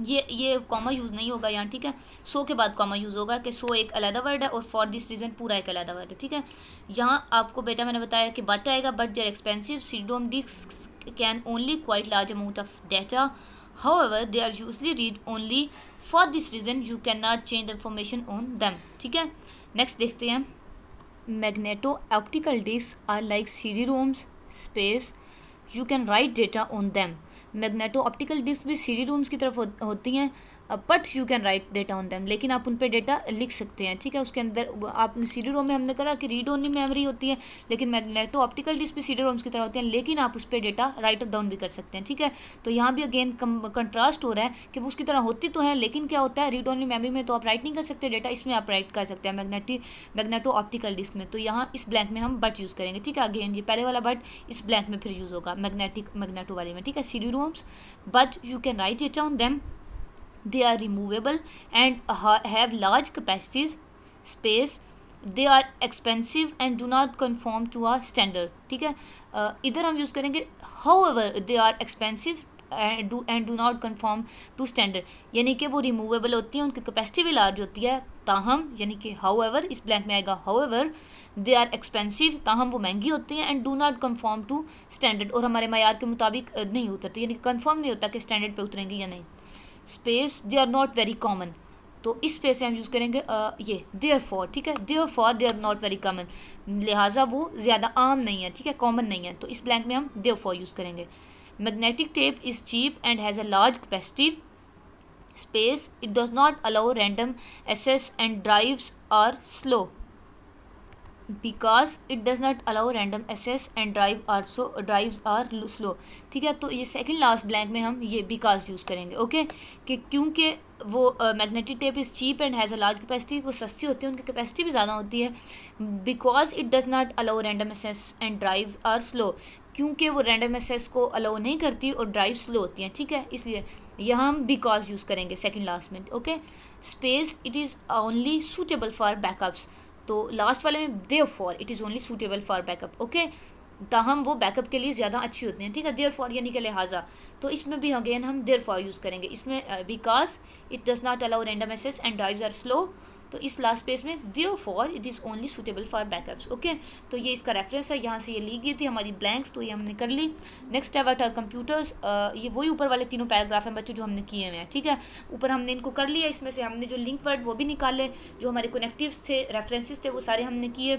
ये ये कॉमा यूज़ नहीं होगा यहाँ ठीक है सो के बाद कॉमा यूज़ होगा कि सो एक अलग वर्ड है और फॉर दिस रीज़न पूरा एक अलग वर्ड है ठीक है यहाँ आपको बेटा मैंने बताया कि बट आएगा but they are expensive CD ROM disk can only quite large amount of data however they are usually read only for this reason you cannot change the information on them ठीक है next देखते हैं magneto optical disk are like cd D space you can write data on them magneto optical optical disk भी C D ROMs की तरफ होती हैं but you can write data on them लेकिन आप उन पर डेटा लिख सकते हैं ठीक है उसके अंदर आप सीडी रोम में हमने करा कि रीड ओनली मेमोरी होती है लेकिन magneto optical display CD ROMs की तरह होती हैं लेकिन आप उस पर डेटा राइट अप डाउन भी कर सकते हैं ठीक है तो यहाँ भी अगेन कंट्रास्ट हो रहा है कि वो उसकी तरह होती तो है लेकिन क्या होता है रीड ओनली मेमरी में तो आप राइट नहीं कर सकते डेटा इसमें आप राइट कर सकते हैं मैग्नेटिक मैग्नेटो ऑप्टिकल डिस्क में तो यहाँ इस ब्लैंक में हम बट यूज़ करेंगे ठीक है अगेन ये पहले वाला बट इस ब्लैंक में फिर यूज़ होगा मैग्नेटिक मैग्नेटो वाले में ठीक है CD ROMs but you can write data on them they are removable and have large capacities space they are expensive and do not conform to our standard ठीक है uh, इधर हम use करेंगे however they are expensive and do not conform to standard यानी कि वो removable होती हैं उनकी कैपेसिटी भी लार्ज होती है ताहम यानी कि हाउ एवर इस ब्लैंक में आएगा however they are expensive ताहम वो महंगी होती हैं and do not conform to standard और हमारे मैार के मुताबिक नहीं उतरती यानी कि कन्फर्म नहीं होता कि स्टैंडर्ड पर उतरेंगी या नहीं space they are not very common तो इस स्पेस में हम यूज़ करेंगे आ, ये देयर फॉर ठीक है therefore they are not very common लिहाजा वो ज़्यादा आम नहीं है ठीक है कॉमन नहीं है तो इस ब्लैंक में हम देयर फॉर यूज़ करेंगे magnetic tape is cheap and has a large capacity space it does not allow random access and drives are slow because it does not allow random access and drive are so drive are slow ठीक है तो ये second last blank में हम ये because use करेंगे okay कि क्योंकि वो magnetic tape is cheap and has a large capacity वो सस्ती होती है उनकी कैपेसिटी भी ज़्यादा होती है because it does not allow random access and drive are slow क्योंकि वो रैंडम एसेस को अलाउ नहीं करती और ड्राइव स्लो होती हैं ठीक है इसलिए यह हम बिकॉज यूज़ करेंगे सेकेंड लास्ट में okay space it is only suitable for backups तो लास्ट वाले में therefore it is only suitable for backup okay ताहम वो बैकअप के लिए ज़्यादा अच्छी होती हैं ठीक है देयर फॉर यानी कि लिहाजा तो इसमें भी अगेन हम देयर फॉर यूज़ करेंगे इसमें because it does not allow random access and drives are slow तो इस लास्ट पेज में therefore it is only suitable for backups okay तो ये इसका रेफरेंस है यहाँ से ये ली गई थी हमारी ब्लैंक्स तो ये हमने कर ली नेक्स्ट है वट आर कंप्यूटर्स ये वही ऊपर वाले तीनों पैराग्राफ हैं बच्चों जो हमने किए हुए हैं ठीक है ऊपर हमने इनको कर लिया इसमें से हमने जो लिंक वर्ड वो भी निकाले जो हमारे कनेक्टिव्स थे रेफरेंसेज थे वो सारे हमने किए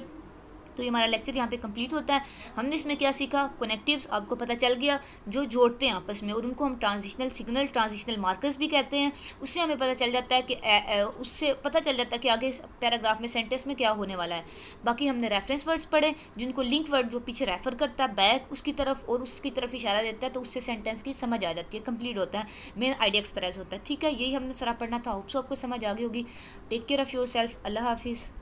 तो ये हमारा लेक्चर यहाँ पे कंप्लीट होता है हमने इसमें क्या सीखा कनेक्टिव्स आपको पता चल गया जो जोड़ते हैं आपस में और उनको हम ट्रांजिशनल सिग्नल ट्रांजिशनल मार्कर्स भी कहते हैं उससे हमें पता चल जाता है कि ए, ए, उससे पता चल जाता है कि आगे पैराग्राफ में सेंटेंस में क्या होने वाला है बाकी हमने रेफरेंस वर्ड्स पढ़े जिनको लिंक वर्ड जो पीछे रेफर करता है बैक उसकी तरफ और उसकी तरफ इशारा देता है तो उससे सेंटेंस की समझ आ जाती है कंप्लीट होता है मेन आइडिया एक्सप्रेस होता है ठीक है यही हमने सरा पढ़ना था होप्स आपको समझ आ गई होगी take care of yourself अल्लाह हाफिज़